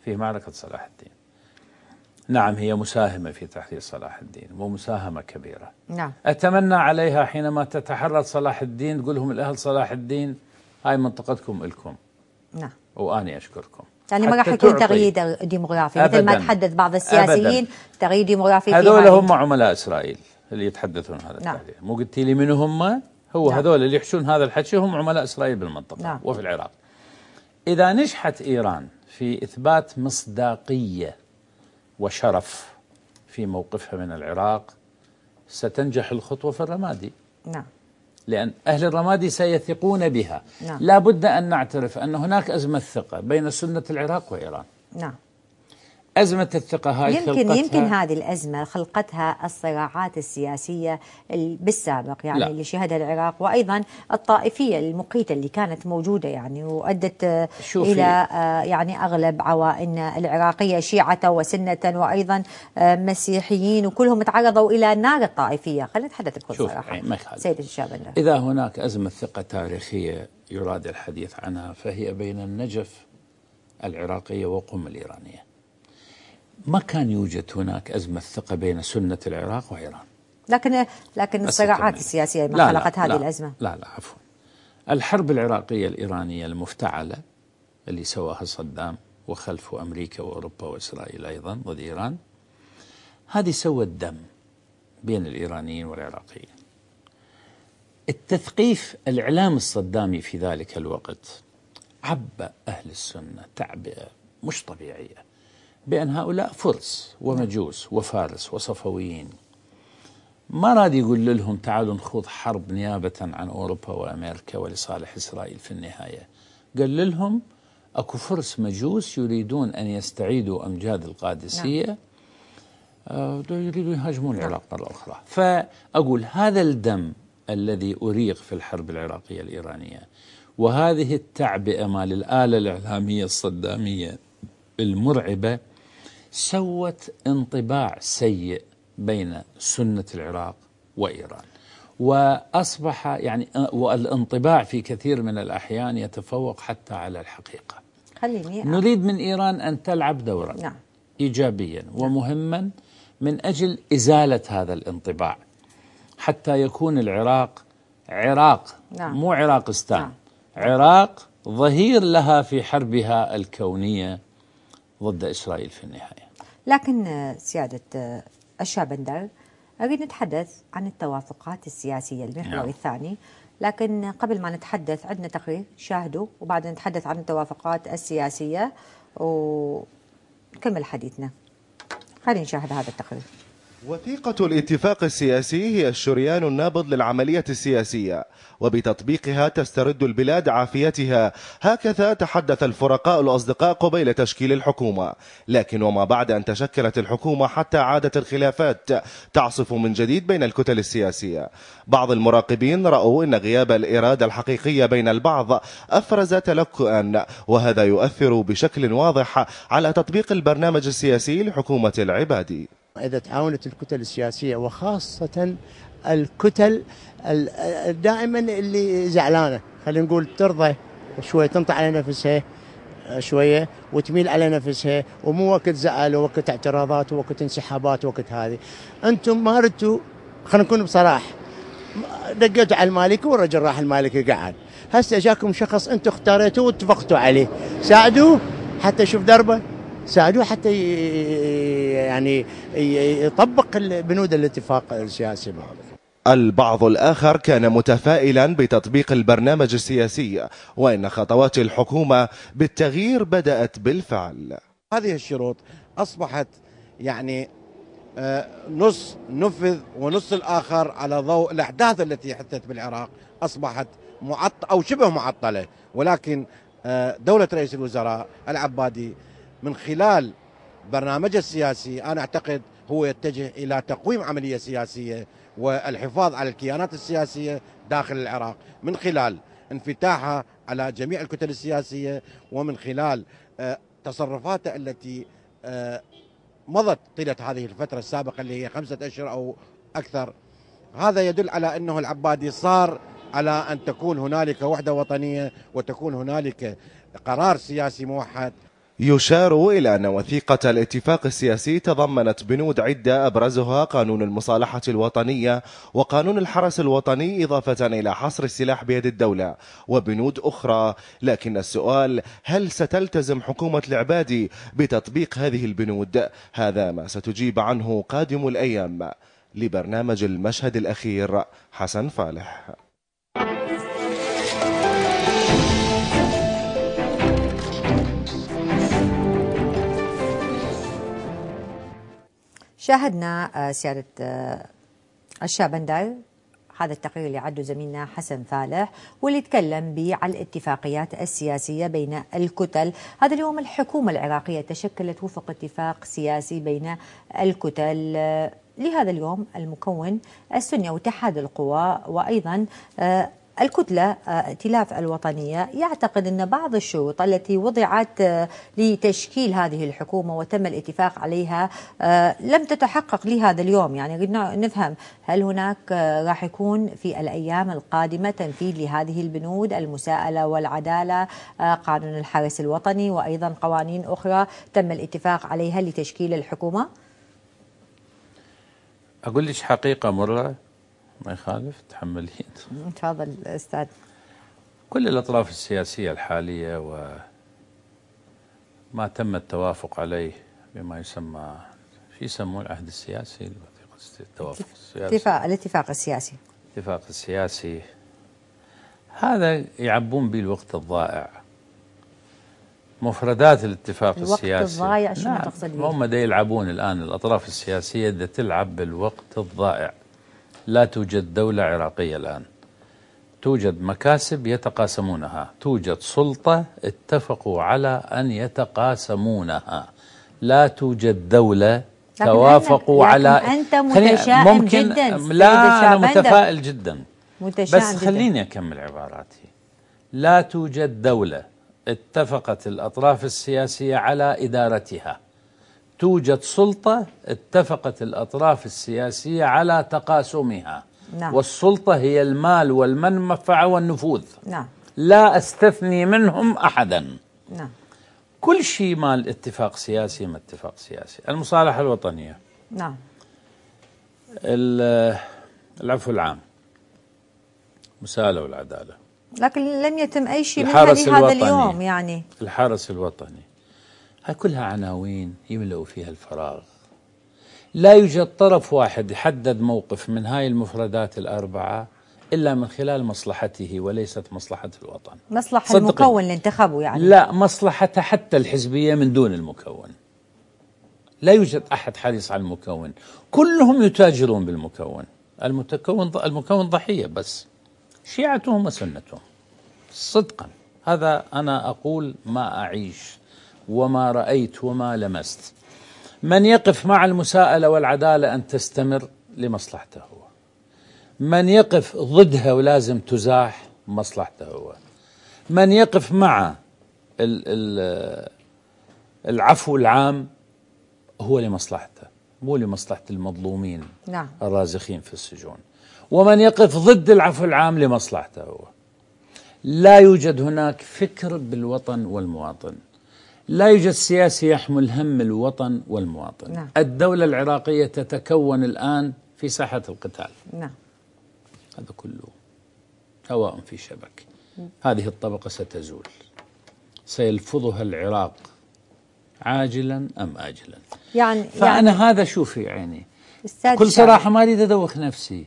Speaker 2: في معركه صلاح الدين نعم هي مساهمة في تحرير صلاح الدين ومساهمة كبيرة نعم. أتمنى عليها حينما تتحرر صلاح الدين تقول لهم الأهل صلاح الدين هاي منطقتكم لكم نعم وأني أشكركم يعني ما راح يكون تغيير ديموغرافي مثل ما تحدث بعض السياسيين تغيير ديموغرافي هذول هم عملاء إسرائيل اللي يتحدثون هذا نعم. التحديث مو قلت لي من هم هو نعم. هذول اللي يحشون هذا الحكي هم عملاء إسرائيل بالمنطقة نعم. وفي العراق إذا نجحت إيران في إثبات مصداقية وشرف في موقفها من العراق ستنجح الخطوة في الرمادي نعم لأن أهل الرمادي سيثقون بها نعم. لا بد أن نعترف أن هناك أزمة ثقة بين سنة العراق وإيران نعم أزمة الثقة هاي يمكن خلقتها يمكن هذه
Speaker 1: الأزمة خلقتها الصراعات السياسية بالسابق يعني لا. اللي شهدها العراق وأيضا الطائفية المقيتة اللي كانت موجودة يعني وأدت آه، شوفي. إلى آه، يعني أغلب عوائلنا العراقية شيعة وسنة وأيضا آه، مسيحيين وكلهم تعرضوا إلى نار الطائفية خلينا نتحدث بكل صراحة سيد الشاب
Speaker 2: إذا هناك أزمة ثقة تاريخية يراد الحديث عنها فهي بين النجف العراقية وقم الإيرانية ما كان يوجد هناك أزمة ثقة بين سنة العراق وإيران
Speaker 1: لكن لكن الصراعات السياسية ما خلقت هذه لا الأزمة
Speaker 2: لا لا عفوا الحرب العراقية الإيرانية المفتعلة اللي سواها صدام وخلفه أمريكا وأوروبا وإسرائيل أيضا ضد إيران هذه سوت دم بين الإيرانيين والعراقيين التثقيف الإعلام الصدامي في ذلك الوقت عبأ أهل السنة تعبئة مش طبيعية بأن هؤلاء فرس ومجوس وفارس وصفويين ما راد يقول لهم تعالوا نخوض حرب نيابة عن أوروبا وأمريكا ولصالح إسرائيل في النهاية قال لهم أكو فرس مجوس يريدون أن يستعيدوا أمجاد القادسية نعم. آه يريدون يهاجمون نعم. العراق مرة أخرى فأقول هذا الدم الذي أريق في الحرب العراقية الإيرانية وهذه التعبئة مال الآلة الإعلامية الصدامية المرعبة سوت انطباع سيء بين سنة العراق وإيران وأصبح يعني والانطباع في كثير من الأحيان يتفوق حتى على الحقيقة خليني نريد من إيران أن تلعب دورا نعم. إيجابيا نعم. ومهما من أجل إزالة هذا الانطباع حتى يكون العراق عراق نعم. مو عراقستان نعم. عراق ظهير لها في حربها الكونية ضد إسرائيل في النهاية
Speaker 1: لكن سيادة الشابندر أريد نتحدث عن التوافقات السياسية المحور نعم. الثاني لكن قبل ما نتحدث عندنا تقرير شاهدوا وبعد نتحدث عن التوافقات السياسية ونكمل حديثنا خلينا نشاهد هذا التقرير
Speaker 4: وثيقة الاتفاق السياسي هي الشريان النابض للعملية السياسية وبتطبيقها تسترد البلاد عافيتها هكذا تحدث الفرقاء الأصدقاء قبيل تشكيل الحكومة لكن وما بعد أن تشكلت الحكومة حتى عادت الخلافات تعصف من جديد بين الكتل السياسية بعض المراقبين رأوا أن غياب الإرادة الحقيقية بين البعض أفرز تلكؤا وهذا يؤثر بشكل واضح على تطبيق البرنامج السياسي لحكومة العبادي إذا تعاونت الكتل السياسية وخاصة الكتل دائما اللي زعلانة خلينا نقول ترضى شوية تنطي على نفسها شويه وتميل على نفسها ومو وقت زعل ووقت اعتراضات ووقت انسحابات ووقت هذه انتم ما ردتوا خلينا نكون بصراحه دقيتوا على المالكي والرجل راح المالكي قعد هسه جاكم شخص انتم اختاريتوه واتفقتوا عليه ساعدوه حتى يشوف دربه ساعدوه حتى يعني يطبق بنود الاتفاق السياسي معه البعض الآخر كان متفائلا بتطبيق البرنامج السياسي وإن خطوات الحكومة بالتغيير بدأت بالفعل هذه الشروط أصبحت يعني آه، نص نفذ ونص الآخر على ضوء الأحداث التي حدثت بالعراق أصبحت معطلة أو شبه معطلة ولكن آه، دولة رئيس الوزراء العبادي من خلال برنامجه السياسي أنا أعتقد هو يتجه إلى تقويم عملية سياسية والحفاظ على الكيانات السياسية داخل العراق من خلال انفتاحها على جميع الكتل السياسية ومن خلال آه، تصرفاته التي آه، مضت طيلة هذه الفترة السابقة اللي هي خمسة أشهر أو أكثر هذا يدل على أنه العبادي صار على أن تكون هنالك وحدة وطنية وتكون هنالك قرار سياسي موحد يشار إلى أن وثيقة الاتفاق السياسي تضمنت بنود عدة أبرزها قانون المصالحة الوطنية وقانون الحرس الوطني إضافة إلى حصر السلاح بيد الدولة وبنود أخرى لكن السؤال هل ستلتزم حكومة العبادي بتطبيق هذه البنود؟ هذا ما ستجيب عنه قادم الأيام لبرنامج المشهد الأخير حسن فالح
Speaker 1: شاهدنا آه، سيادة آه، الشاه بندر هذا التقرير اللي عده زميلنا حسن فالح واللي تكلم به على الاتفاقيات السياسية بين الكتل هذا اليوم الحكومة العراقية تشكلت وفق اتفاق سياسي بين الكتل آه، لهذا اليوم المكون السني وتحاد القوى وأيضا الكتلة آه، ائتلاف الوطنية يعتقد أن بعض الشروط التي وضعت آه، لتشكيل هذه الحكومة وتم الاتفاق عليها آه، لم تتحقق لهذا اليوم يعني نفهم هل هناك راح يكون في الأيام القادمة تنفيذ لهذه البنود المساءلة والعدالة قانون الحرس الوطني وأيضا قوانين أخرى تم الاتفاق عليها لتشكيل الحكومة
Speaker 2: أقول لك حقيقة مرة ما يخالف تحملين
Speaker 1: تفضل استاذ
Speaker 2: كل الاطراف السياسيه الحاليه و ما تم التوافق عليه بما يسمى في يسموه العهد السياسي الوثيقه التوافق السياسي اتفاق
Speaker 1: الاتفاق السياسي
Speaker 2: الاتفاق السياسي هذا يعبون به الوقت الضائع مفردات الاتفاق الوقت السياسي الوقت الضائع شو نعم تقصد هم يلعبون الان الاطراف السياسيه تلعب بالوقت الضائع لا توجد دولة عراقية الآن توجد مكاسب يتقاسمونها توجد سلطة اتفقوا على أن يتقاسمونها لا توجد دولة توافقوا على أنت متشائم ممكن جدا لا أنا متفائل جدا متشائم بس خليني أكمل عباراتي لا توجد دولة اتفقت الأطراف السياسية على إدارتها توجد سلطة اتفقت الأطراف السياسية على تقاسمها نعم. والسلطة هي المال والمنفعة والنفوذ نعم. لا أستثني منهم أحدا نعم. كل شيء مال اتفاق سياسي ما اتفاق سياسي المصالحة الوطنية نعم العفو العام مساءلة والعدالة
Speaker 1: لكن لم يتم أي شيء من لهذا الوطني. اليوم يعني
Speaker 2: الحرس الوطني هاي كلها عناوين يملؤوا فيها الفراغ لا يوجد طرف واحد يحدد موقف من هاي المفردات الأربعة إلا من خلال مصلحته وليست مصلحة الوطن
Speaker 1: مصلحة المكون اللي انتخبه يعني
Speaker 2: لا مصلحة حتى الحزبية من دون المكون لا يوجد أحد حريص على المكون كلهم يتاجرون بالمكون المتكون المكون ضحية بس شيعتهم وسنتهم صدقا هذا أنا أقول ما أعيش وما رأيت وما لمست من يقف مع المساءلة والعدالة أن تستمر لمصلحته هو من يقف ضدها ولازم تزاح مصلحته هو من يقف مع العفو العام هو لمصلحته مو لمصلحة المظلومين نعم. الرازخين في السجون ومن يقف ضد العفو العام لمصلحته هو لا يوجد هناك فكر بالوطن والمواطن لا يوجد سياسي يحمل هم الوطن والمواطن نعم. الدولة العراقية تتكون الآن في ساحة القتال نعم. هذا كله هواء في شبك نعم. هذه الطبقة ستزول سيلفظها العراق عاجلا أم آجلا يعني, يعني- فأنا يعني هذا شوفي عيني كل صراحة ما أريد أدوخ نفسي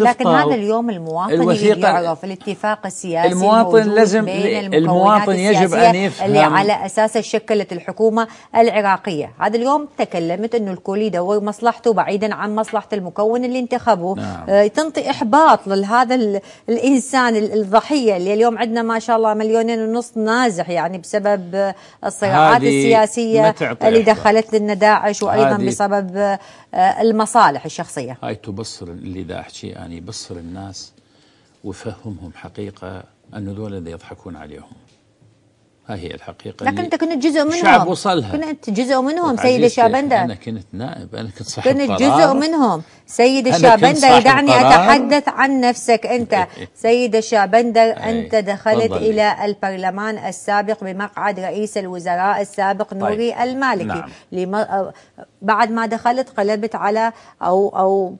Speaker 2: لكن هذا
Speaker 1: اليوم المواطن اللي يعرف الاتفاق السياسي المواطن لازم بين المواطن يجب ان يفهم اللي على اساسه شكلت الحكومه العراقيه، هذا اليوم تكلمت انه الكل يدور مصلحته بعيدا عن مصلحه المكون اللي انتخبه، نعم. آه تنطي احباط لهذا الانسان الضحيه اللي اليوم عندنا ما شاء الله مليونين ونص نازح يعني بسبب الصراعات السياسيه اللي دخلت لنا داعش وايضا بسبب آه المصالح الشخصيه.
Speaker 2: هاي تبصر اللي داعش شيء أن يبصر الناس ويفهمهم حقيقة أن ذول اللي يضحكون عليهم ها هي الحقيقة لكن أنت كنت جزء منهم الشعب وصلها
Speaker 1: كنت جزء منهم سيد الشابندر أنا
Speaker 2: كنت نائب أنا كنت صاحب كنت جزء منهم
Speaker 1: سيد الشابندر دعني أتحدث عن نفسك أنت [laughs] سيد الشابندر أنت دخلت إلى البرلمان السابق بمقعد رئيس الوزراء السابق طيب. نوري المالكي نعم. لم... بعد ما دخلت قلبت على أو أو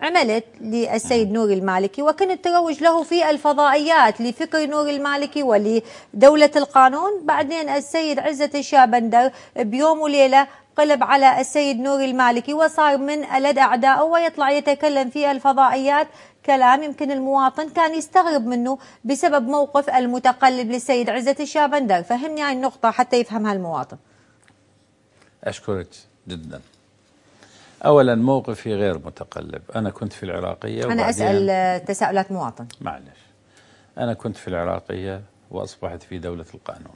Speaker 1: عملت للسيد نعم. نور المالكي وكنت تروج له في الفضائيات لفكر نور المالكي ولدولة القانون بعدين السيد عزة الشابندر بيوم وليلة قلب على السيد نور المالكي وصار من ألد أعدائه ويطلع يتكلم في الفضائيات كلام يمكن المواطن كان يستغرب منه بسبب موقف المتقلب للسيد عزة الشابندر فهمني هاي النقطة حتى يفهمها المواطن
Speaker 2: أشكرك جداً اولا موقفي غير متقلب انا كنت في العراقيه انا اسال
Speaker 1: آه، تساؤلات مواطن
Speaker 2: معلش انا كنت في العراقيه واصبحت في دوله القانون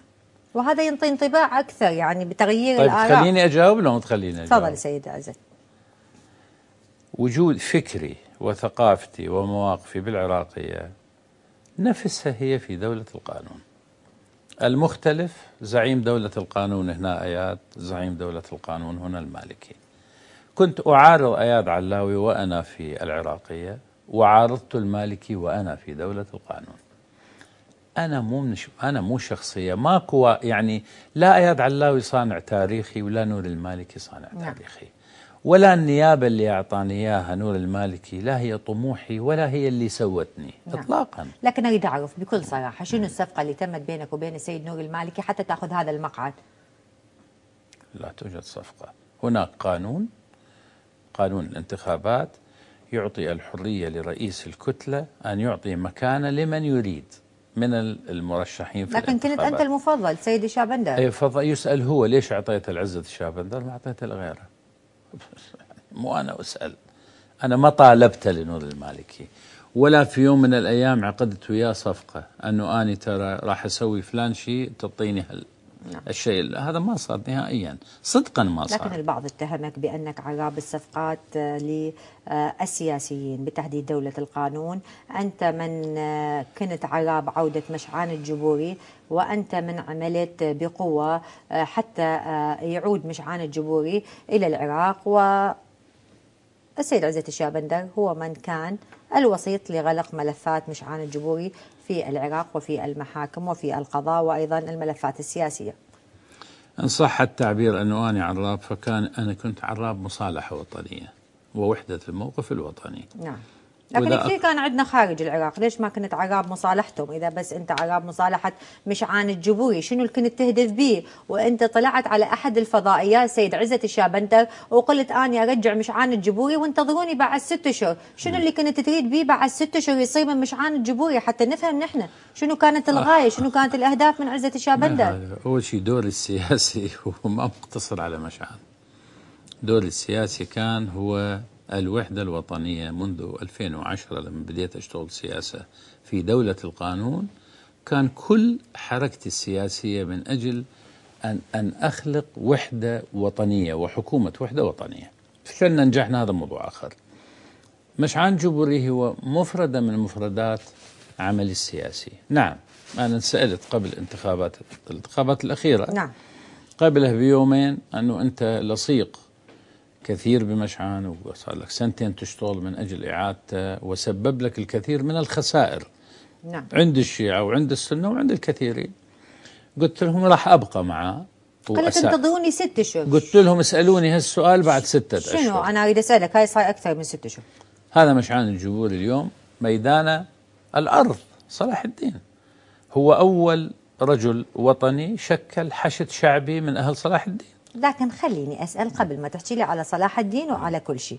Speaker 1: وهذا ينطي انطباع اكثر يعني بتغيير طيب الاراء خليني
Speaker 2: اجاوب لو تخليني اجاوب تفضل سيد عزت وجود فكري وثقافتي ومواقفي بالعراقيه نفسها هي في دوله القانون المختلف زعيم دولة القانون هنا آيات زعيم دولة القانون هنا المالكي كنت أعارض أياد علاوي وأنا في العراقية وعارضت المالكي وأنا في دولة القانون أنا مو من أنا مو شخصية ماكو يعني لا أياد علاوي صانع تاريخي ولا نور المالكي صانع نعم. تاريخي ولا النيابة اللي أعطاني إياها نور المالكي لا هي طموحي ولا هي اللي سوتني نعم. إطلاقا
Speaker 1: لكن أريد أعرف بكل صراحة شنو الصفقة اللي تمت بينك وبين السيد نور المالكي حتى تأخذ هذا المقعد
Speaker 2: لا توجد صفقة هناك قانون قانون الانتخابات يعطي الحرية لرئيس الكتلة أن يعطي مكانة لمن يريد من المرشحين في لكن كنت أنت
Speaker 1: المفضل سيدي شابندر أي
Speaker 2: فضل يسأل هو ليش أعطيت العزة شابندر ما أعطيت لغيره [laughs] مو أنا أسأل أنا ما طالبت لنور المالكي ولا في يوم من الأيام عقدت وياه صفقة أنه أني ترى راح أسوي فلان شيء تعطيني هل نعم. الشيء هذا ما صار نهائيا صدقا ما صار لكن
Speaker 1: البعض اتهمك بأنك عقاب الصفقات آه، للسياسيين بتحديد دولة القانون أنت من آه، كنت عقاب عوده مشعان الجبوري وأنت من عملت بقوة آه، حتى يعود مشعان الجبوري إلى العراق و السيد عزة الشابندر هو من كان الوسيط لغلق ملفات مشعان الجبوري في العراق وفي المحاكم وفي القضاء وأيضا الملفات السياسية
Speaker 2: إن صح التعبير أنه أنا عراب فكان أنا كنت عراب مصالحة وطنية ووحدة الموقف الوطني نعم لكن كثير
Speaker 1: كان عندنا خارج العراق ليش ما كنت عراب مصالحتهم إذا بس أنت عراب مصالحة مشعان الجبوري شنو اللي كنت تهدف به وأنت طلعت على أحد الفضائيات سيد عزت الشابنتر وقلت أني أرجع مشعان الجبوري وانتظروني بعد ست أشهر شنو اللي كنت تريد به بعد ست أشهر يصير من مشعان الجبوري حتى نفهم نحن شنو كانت الغاية شنو كانت الأهداف من عزت الشابندر
Speaker 2: أول شيء دور السياسي [laughs] هو ما مقتصر على مشعان دور السياسي كان هو الوحدة الوطنية منذ 2010 لما بديت أشتغل سياسة في دولة القانون كان كل حركتي السياسية من أجل أن, أن أخلق وحدة وطنية وحكومة وحدة وطنية فكرنا نجحنا هذا موضوع آخر مشعان جبري هو مفردة من مفردات عملي السياسي نعم أنا سألت قبل انتخابات الانتخابات الأخيرة نعم قبله بيومين أنه أنت لصيق كثير بمشعان وصار لك سنتين تشتغل من أجل إعادته وسبب لك الكثير من الخسائر
Speaker 1: نعم.
Speaker 3: عند
Speaker 2: الشيعة وعند السنة وعند الكثيرين قلت لهم راح أبقى معه قلت انتظروني ست شهور قلت لهم اسألوني هالسؤال بعد ستة شنو؟ أشهر
Speaker 1: أنا أريد أسألك هاي صار أكثر من ست شهور
Speaker 2: هذا مشعان الجبور اليوم ميدان الأرض صلاح الدين هو أول رجل وطني شكل حشد شعبي من أهل صلاح الدين
Speaker 1: لكن خليني أسأل قبل ما تحكي لي على صلاح الدين وعلى كل شيء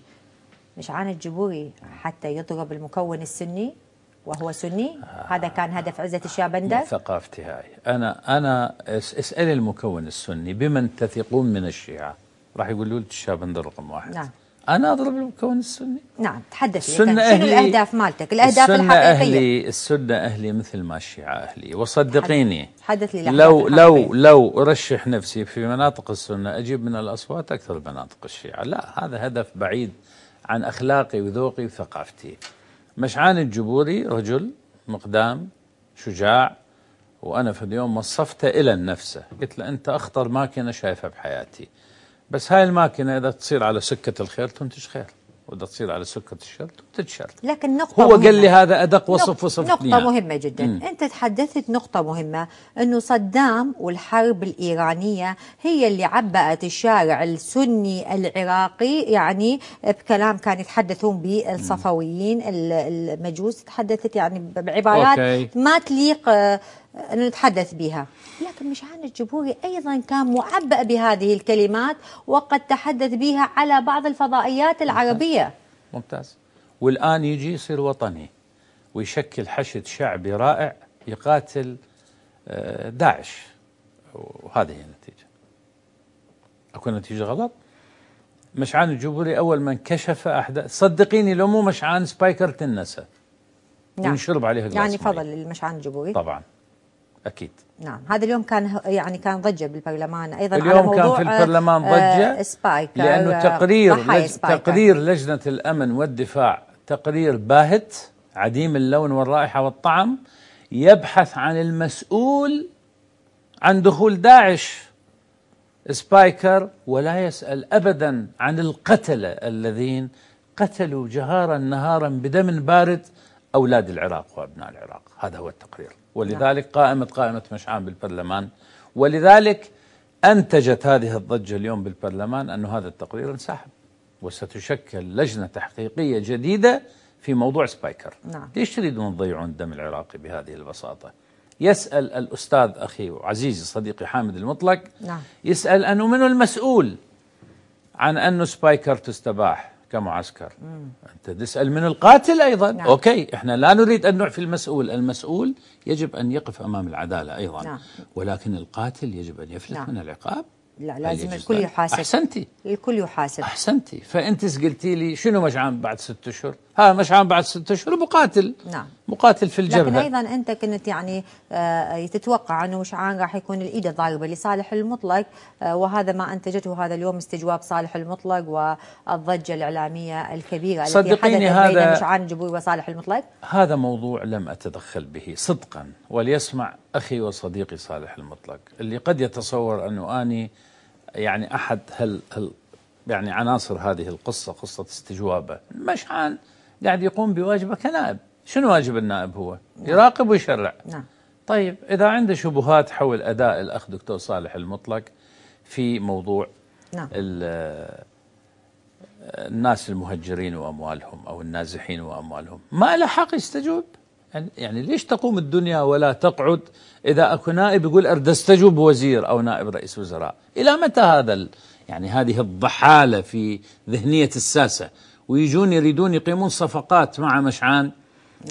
Speaker 1: مش عانى الجبوري حتى يضرب المكون السني وهو سني هذا كان هدف عزة الشابندر
Speaker 2: ثقافتي هاي أنا أنا اسألي المكون السني بمن تثقون من الشيعة راح يقولوا لك الشابندر رقم واحد نعم انا اضرب المكون السني
Speaker 1: نعم تحدث السنة أهلي شنو الاهداف مالتك الاهداف السنة الحقيقيه اهلي
Speaker 2: السنه اهلي مثل ما الشيعه اهلي وصدقيني حدث لي لو لو لو ارشح نفسي في مناطق السنه اجيب من الاصوات اكثر مناطق الشيعه لا هذا هدف بعيد عن اخلاقي وذوقي وثقافتي مشعان الجبوري رجل مقدام شجاع وانا في اليوم وصفته الى نفسه قلت له انت اخطر ماكينه شايفها بحياتي بس هاي الماكينه اذا تصير على سكه الخير تنتج خير واذا تصير على سكه الشر تنتج شر
Speaker 1: لكن نقطه هو مهمة. قال لي هذا
Speaker 2: ادق وصف وصف نقطه نيها. مهمه جدا م. انت
Speaker 1: تحدثت نقطه مهمه انه صدام والحرب الايرانيه هي اللي عبأت الشارع السني العراقي يعني بكلام كانوا يتحدثون به الصفويين المجوس تحدثت يعني بعبارات أوكي. ما تليق آه، نتحدث بها لكن مشعان الجبوري أيضا كان معبأ بهذه الكلمات وقد تحدث بها على بعض الفضائيات العربية
Speaker 2: ممتاز, والآن يجي يصير وطني ويشكل حشد شعبي رائع يقاتل آه، داعش وهذه هي النتيجة أكون نتيجة غلط مشعان الجبوري أول من كشف أحداث صدقيني لو مو مشعان سبايكر تنسى نعم. ونشرب عليها يعني فضل
Speaker 1: المشعان الجبوري طبعا اكيد نعم هذا اليوم كان يعني كان ضجه بالبرلمان ايضا اليوم على موضوع كان في آه، البرلمان آه، ضجه سبايك آه، لانه تقرير لج تقرير
Speaker 2: لجنه الامن والدفاع تقرير باهت عديم اللون والرائحه والطعم يبحث عن المسؤول عن دخول داعش سبايكر ولا يسال ابدا عن القتله الذين قتلوا جهارا نهارا بدم بارد اولاد العراق وابناء العراق هذا هو التقرير ولذلك قائمة قائمة مشعان بالبرلمان ولذلك أنتجت هذه الضجة اليوم بالبرلمان أن هذا التقرير انسحب وستشكل لجنة تحقيقية جديدة في موضوع سبايكر نعم. ليش تريدون تضيعون الدم العراقي بهذه البساطة يسأل الأستاذ أخي وعزيزي صديقي حامد المطلق نعم. يسأل أنه من المسؤول عن أنه سبايكر تستباح كمعسكر مم. أنت تسأل من القاتل أيضا نعم. أوكي إحنا لا نريد أن نعفي المسؤول المسؤول يجب أن يقف أمام العدالة أيضا نعم. ولكن القاتل يجب أن يفلت نعم. من العقاب
Speaker 1: لا لازم الكل يحاسب أحسنتي الكل
Speaker 2: يحاسب أحسنتي فأنت قلتي لي شنو مجعان بعد ست أشهر ها مشعان بعد ستة أشهر مقاتل نعم مقاتل في الجبهة لكن
Speaker 1: أيضا أنت كنت يعني آه، تتوقع أنه مشعان راح يكون الإيدة ضاربة لصالح المطلق آه، وهذا ما أنتجته هذا اليوم استجواب صالح المطلق والضجة الإعلامية الكبيرة صدقيني هذا مش عام جبوي وصالح المطلق
Speaker 2: هذا موضوع لم أتدخل به صدقا وليسمع أخي وصديقي صالح المطلق اللي قد يتصور أنه أني يعني أحد هل, هل يعني عناصر هذه القصة قصة استجوابه مشعان قاعد يقوم بواجبه كنائب شنو واجب النائب هو نعم. يراقب ويشرع نعم طيب إذا عنده شبهات حول أداء الأخ دكتور صالح المطلق في موضوع نعم. الناس المهجرين وأموالهم أو النازحين وأموالهم ما له حق يستجوب يعني, يعني ليش تقوم الدنيا ولا تقعد إذا أكو نائب يقول أرد أستجوب وزير أو نائب رئيس وزراء إلى متى هذا يعني هذه الضحالة في ذهنية الساسة ويجون يريدون يقيمون صفقات مع مشعان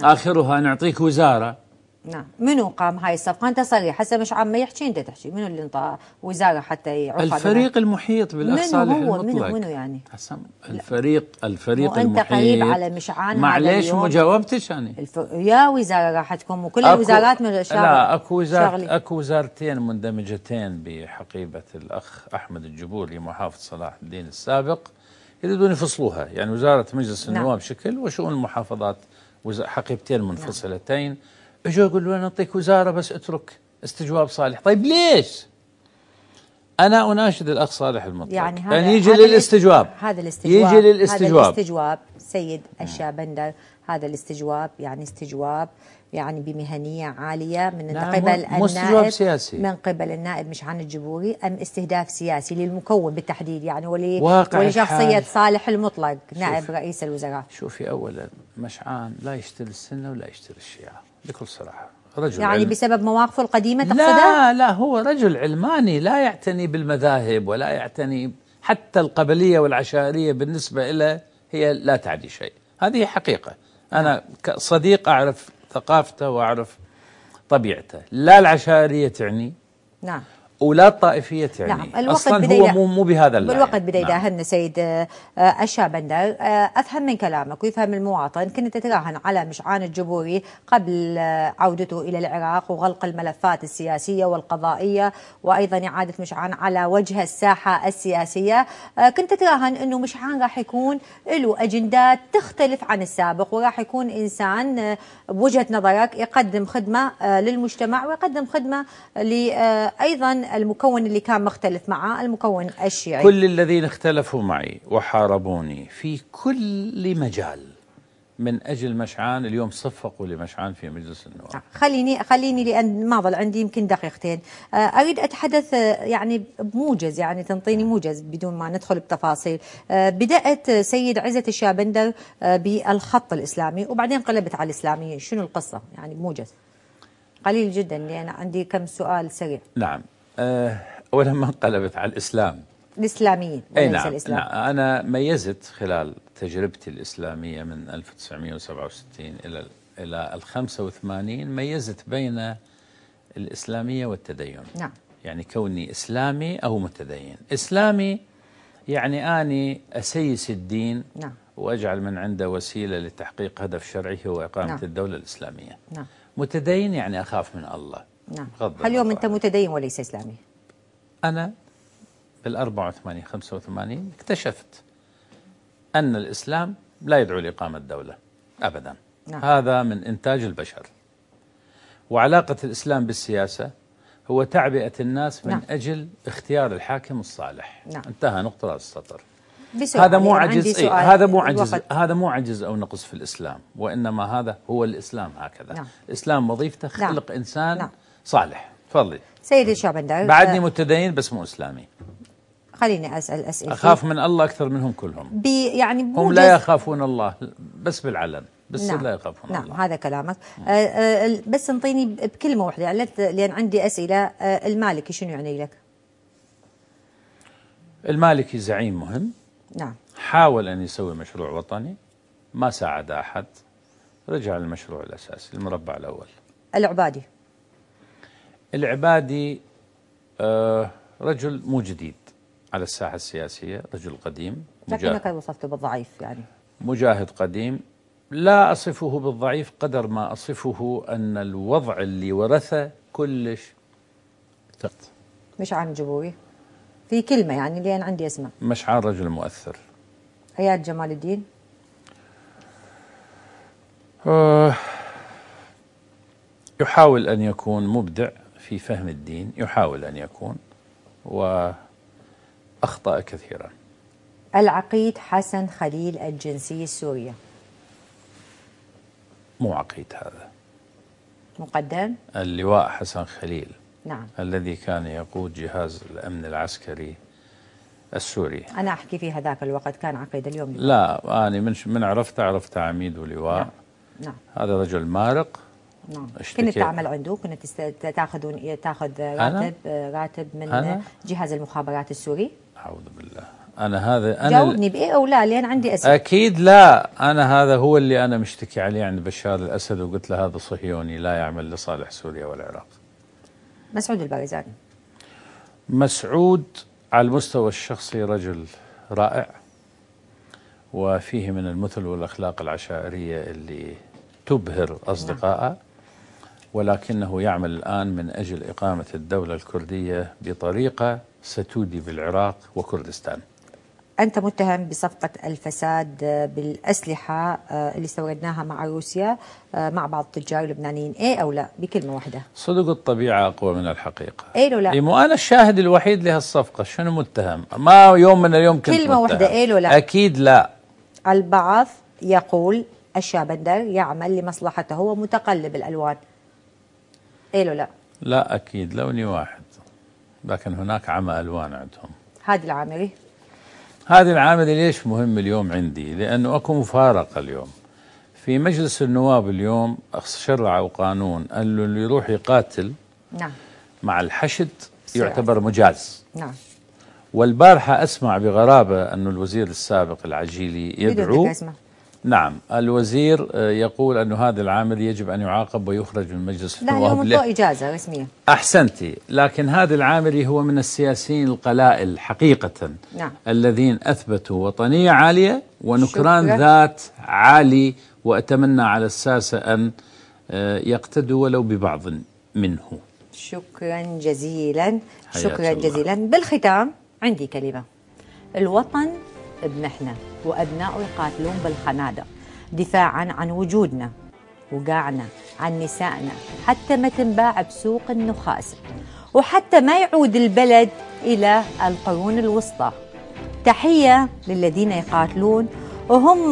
Speaker 2: نعم. اخرها نعطيك وزاره
Speaker 1: نعم منو قام هاي الصفقه انت صريح هسه مش عم يحكي انت تحكي منو اللي انطى وزاره حتى يعرف الفريق
Speaker 2: المحيط بالاخ صالح هو منو منو
Speaker 1: يعني حسن
Speaker 2: الفريق الفريق وانت المحيط قريب على مشعان معليش مجاوبتش انا يعني. الف...
Speaker 1: يا وزاره راح تكون وكل أكو... الوزارات من لا اكو وزاره
Speaker 2: اكو وزارتين مندمجتين بحقيبه الاخ احمد الجبوري محافظ صلاح الدين السابق يريدون يفصلوها يعني وزارة مجلس نعم. النواب نعم. شكل وشؤون المحافظات حقيبتين منفصلتين نعم. اجوا يقولوا نعطيك وزارة بس اترك استجواب صالح طيب ليش أنا أناشد الأخ صالح المطلق
Speaker 1: يعني,
Speaker 3: هذا يعني يجي هذا للاستجواب
Speaker 2: هذا الاستجواب يجي للاستجواب هذا
Speaker 1: الاستجواب سيد نعم. الشابندر هذا الاستجواب يعني استجواب يعني بمهنية عالية من نعم قبل النائب سياسي. من قبل النائب عن الجبوري أم استهداف سياسي للمكون بالتحديد يعني ولي ولشخصية صالح المطلق نائب رئيس الوزراء
Speaker 2: شوفي أولا مشعان لا يشتري السنة ولا يشتري الشيعة بكل صراحة رجل يعني علم.
Speaker 1: بسبب مواقفه القديمة تقصدها؟
Speaker 2: لا لا هو رجل علماني لا يعتني بالمذاهب ولا يعتني حتى القبلية والعشائرية بالنسبة له هي لا تعني شيء هذه حقيقة أنا كصديق أعرف ثقافته واعرف طبيعته لا العشائريه تعني نعم ولا طائفية يعني نعم الوقت أصلا هو مو, مو بهذا اللعب الوقت بدي نعم.
Speaker 1: سيد الشاب آه، بندر آه، أفهم من كلامك ويفهم المواطن كنت تتراهن على مشعان الجبوري قبل آه، عودته إلى العراق وغلق الملفات السياسية والقضائية وأيضا إعادة مشعان على وجه الساحة السياسية كنت تتراهن أنه مشعان راح يكون له أجندات تختلف عن السابق وراح يكون إنسان بوجهة نظرك يقدم خدمة للمجتمع ويقدم خدمة لأيضا المكون اللي كان مختلف معه المكون الشيعي كل
Speaker 2: الذين اختلفوا معي وحاربوني في
Speaker 1: كل
Speaker 2: مجال من اجل مشعان اليوم صفقوا لمشعان في مجلس النواب آه،
Speaker 1: خليني خليني لان ما ظل عندي يمكن دقيقتين آه، اريد اتحدث آه، يعني بموجز يعني تنطيني نعم. موجز بدون ما ندخل بتفاصيل بدات سيد عزه الشابندر بالخط الاسلامي وبعدين قلبت على الاسلاميين شنو القصه يعني بموجز قليل جدا لان عندي كم سؤال سريع
Speaker 2: نعم آه، اولا ما انقلبت على الإسلام
Speaker 1: الإسلاميين أي نعم, الإسلام. نعم
Speaker 2: أنا ميزت خلال تجربتي الإسلامية من 1967 إلى إلى ال 85 ميزت بين الإسلامية والتدين نعم يعني كوني إسلامي أو متدين إسلامي يعني أني أسيس الدين نعم وأجعل من عنده وسيلة لتحقيق هدف شرعي هو إقامة نعم. الدولة الإسلامية نعم. متدين يعني أخاف من الله نعم هل اليوم
Speaker 1: أنت متدين وليس إسلامي؟
Speaker 2: أنا بال 84 85 اكتشفت أن الإسلام لا يدعو لإقامة دولة أبدا نعم. هذا من إنتاج البشر وعلاقة الإسلام بالسياسة هو تعبئة الناس من نعم. أجل اختيار الحاكم الصالح نعم. انتهى نقطة السطر هذا مو عجز إيه؟ هذا مو عجز هذا مو عجز او نقص في الاسلام وانما هذا هو الاسلام هكذا نعم. الاسلام وظيفته نعم. خلق نعم. انسان نعم. صالح تفضلي
Speaker 1: سيدي شعبندر آه. بعدني
Speaker 2: متدين بس مو اسلامي
Speaker 1: خليني اسال اسئله اخاف
Speaker 2: من الله اكثر منهم كلهم بي
Speaker 1: يعني هم لا
Speaker 2: يخافون الله بس بالعلن بس نعم لا يخافون نعم
Speaker 1: الله. هذا كلامك آه, آه، بس انطيني بكلمه واحده لان عندي اسئله آه المالكي شنو يعني لك؟
Speaker 2: المالكي زعيم مهم نعم حاول ان يسوي مشروع وطني ما ساعد احد رجع للمشروع الاساسي المربع الاول العبادي العبادي آه، رجل مو جديد على الساحة السياسية رجل قديم لكنك
Speaker 1: وصفته بالضعيف يعني
Speaker 2: مجاهد قديم لا أصفه بالضعيف قدر ما أصفه أن الوضع اللي ورثه كلش ثقت
Speaker 1: مش عن جبوي في كلمة يعني اللي أنا عندي مش
Speaker 2: مشعل رجل مؤثر
Speaker 1: حياة جمال الدين
Speaker 2: آه، يحاول أن يكون مبدع في فهم الدين يحاول أن يكون وأخطأ كثيرا
Speaker 1: العقيد حسن خليل الجنسية السورية
Speaker 2: مو عقيد هذا مقدم اللواء حسن خليل نعم الذي كان يقود جهاز الأمن العسكري السوري
Speaker 1: أنا أحكي في هذاك الوقت كان عقيد اليوم
Speaker 2: لا أنا من عرفت عرفته عرفته عميد ولواء نعم. نعم. هذا رجل مارق نعم كنت تعمل
Speaker 1: عنده كنت تاخذ تاخذ راتب آه، راتب من آه، أنا؟ جهاز المخابرات السوري اعوذ بالله
Speaker 2: انا هذا انا جاوبني
Speaker 1: بايه او لا لان عندي اسئله
Speaker 2: اكيد لا انا هذا هو اللي انا مشتكي عليه عند بشار الاسد وقلت له هذا صهيوني لا يعمل لصالح سوريا والعراق
Speaker 1: مسعود البارزاني
Speaker 2: مسعود على المستوى الشخصي رجل رائع وفيه من المثل والاخلاق العشائريه اللي تبهر اصدقائه ولكنه يعمل الآن من أجل إقامة الدولة الكردية بطريقة ستودي بالعراق وكردستان
Speaker 1: أنت متهم بصفقة الفساد بالأسلحة آه، اللي استوردناها مع روسيا آه، مع بعض التجار اللبنانيين أي أو لا بكلمة واحدة
Speaker 2: صدق الطبيعة أقوى من الحقيقة
Speaker 1: أي أو لا إيه مو
Speaker 2: أنا الشاهد الوحيد لهالصفقة شنو متهم ما يوم من اليوم كنت كلمة واحدة أي أو لا أكيد لا
Speaker 1: البعض يقول الشابندر يعمل لمصلحته هو متقلب الألوان قيلوا لا
Speaker 2: لا أكيد لوني واحد لكن هناك عمى ألوان عندهم
Speaker 1: هذه العاملة
Speaker 2: هذه العاملة ليش مهم اليوم عندي لأنه أكو مفارقة اليوم في مجلس النواب اليوم شرعوا قانون قال له اللي يروح يقاتل نعم مع الحشد يعتبر مجاز نعم والبارحة أسمع بغرابة أنه الوزير السابق العجيلي يدعو نعم الوزير آه، يقول أن هذا العامل يجب أن يعاقب ويخرج من مجلس لا هو
Speaker 1: إجازة رسمية
Speaker 2: أحسنتي لكن هذا العامل هو من السياسيين القلائل حقيقة نعم. الذين أثبتوا وطنية عالية ونكران شكرا. ذات عالي وأتمنى على الساسة أن آه، يقتدوا ولو ببعض منه
Speaker 1: شكرا جزيلا شكرا الله. جزيلا بالختام عندي كلمة الوطن بمحنة وأبناء يقاتلون بالخنادق دفاعا عن وجودنا وقاعنا عن نسائنا حتى ما تنباع بسوق النخاس وحتى ما يعود البلد إلى القرون الوسطى تحية للذين يقاتلون وهم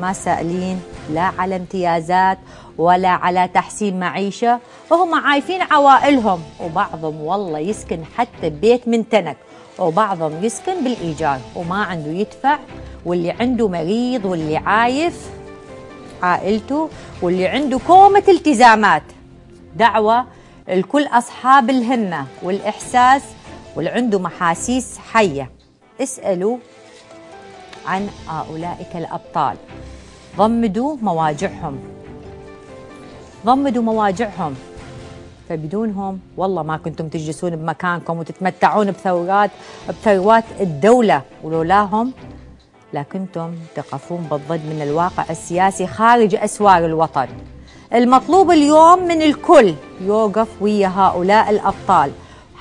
Speaker 1: ما سائلين لا على امتيازات ولا على تحسين معيشة وهم عايفين عوائلهم وبعضهم والله يسكن حتى بيت من تنك وبعضهم يسكن بالإيجار وما عنده يدفع واللي عنده مريض واللي عايف عائلته واللي عنده كومة التزامات دعوة لكل أصحاب الهمة والإحساس واللي عنده محاسيس حية اسألوا عن أولئك الأبطال ضمدوا مواجعهم ضمدوا مواجعهم فبدونهم والله ما كنتم تجلسون بمكانكم وتتمتعون بثورات بثروات الدولة ولولاهم لكنتم تقفون بالضد من الواقع السياسي خارج أسوار الوطن المطلوب اليوم من الكل يوقف ويا هؤلاء الأبطال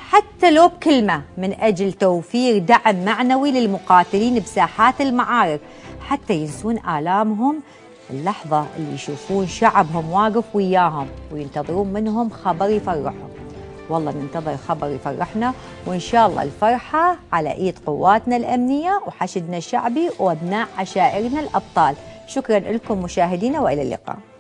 Speaker 1: حتى لو بكلمة من أجل توفير دعم معنوي للمقاتلين بساحات المعارك حتى ينسون آلامهم اللحظة اللي يشوفون شعبهم واقف وياهم وينتظرون منهم خبر يفرحهم والله ننتظر خبر يفرحنا وإن شاء الله الفرحة على إيد قواتنا الأمنية وحشدنا الشعبي وأبناء عشائرنا الأبطال شكرا لكم مشاهدينا وإلى اللقاء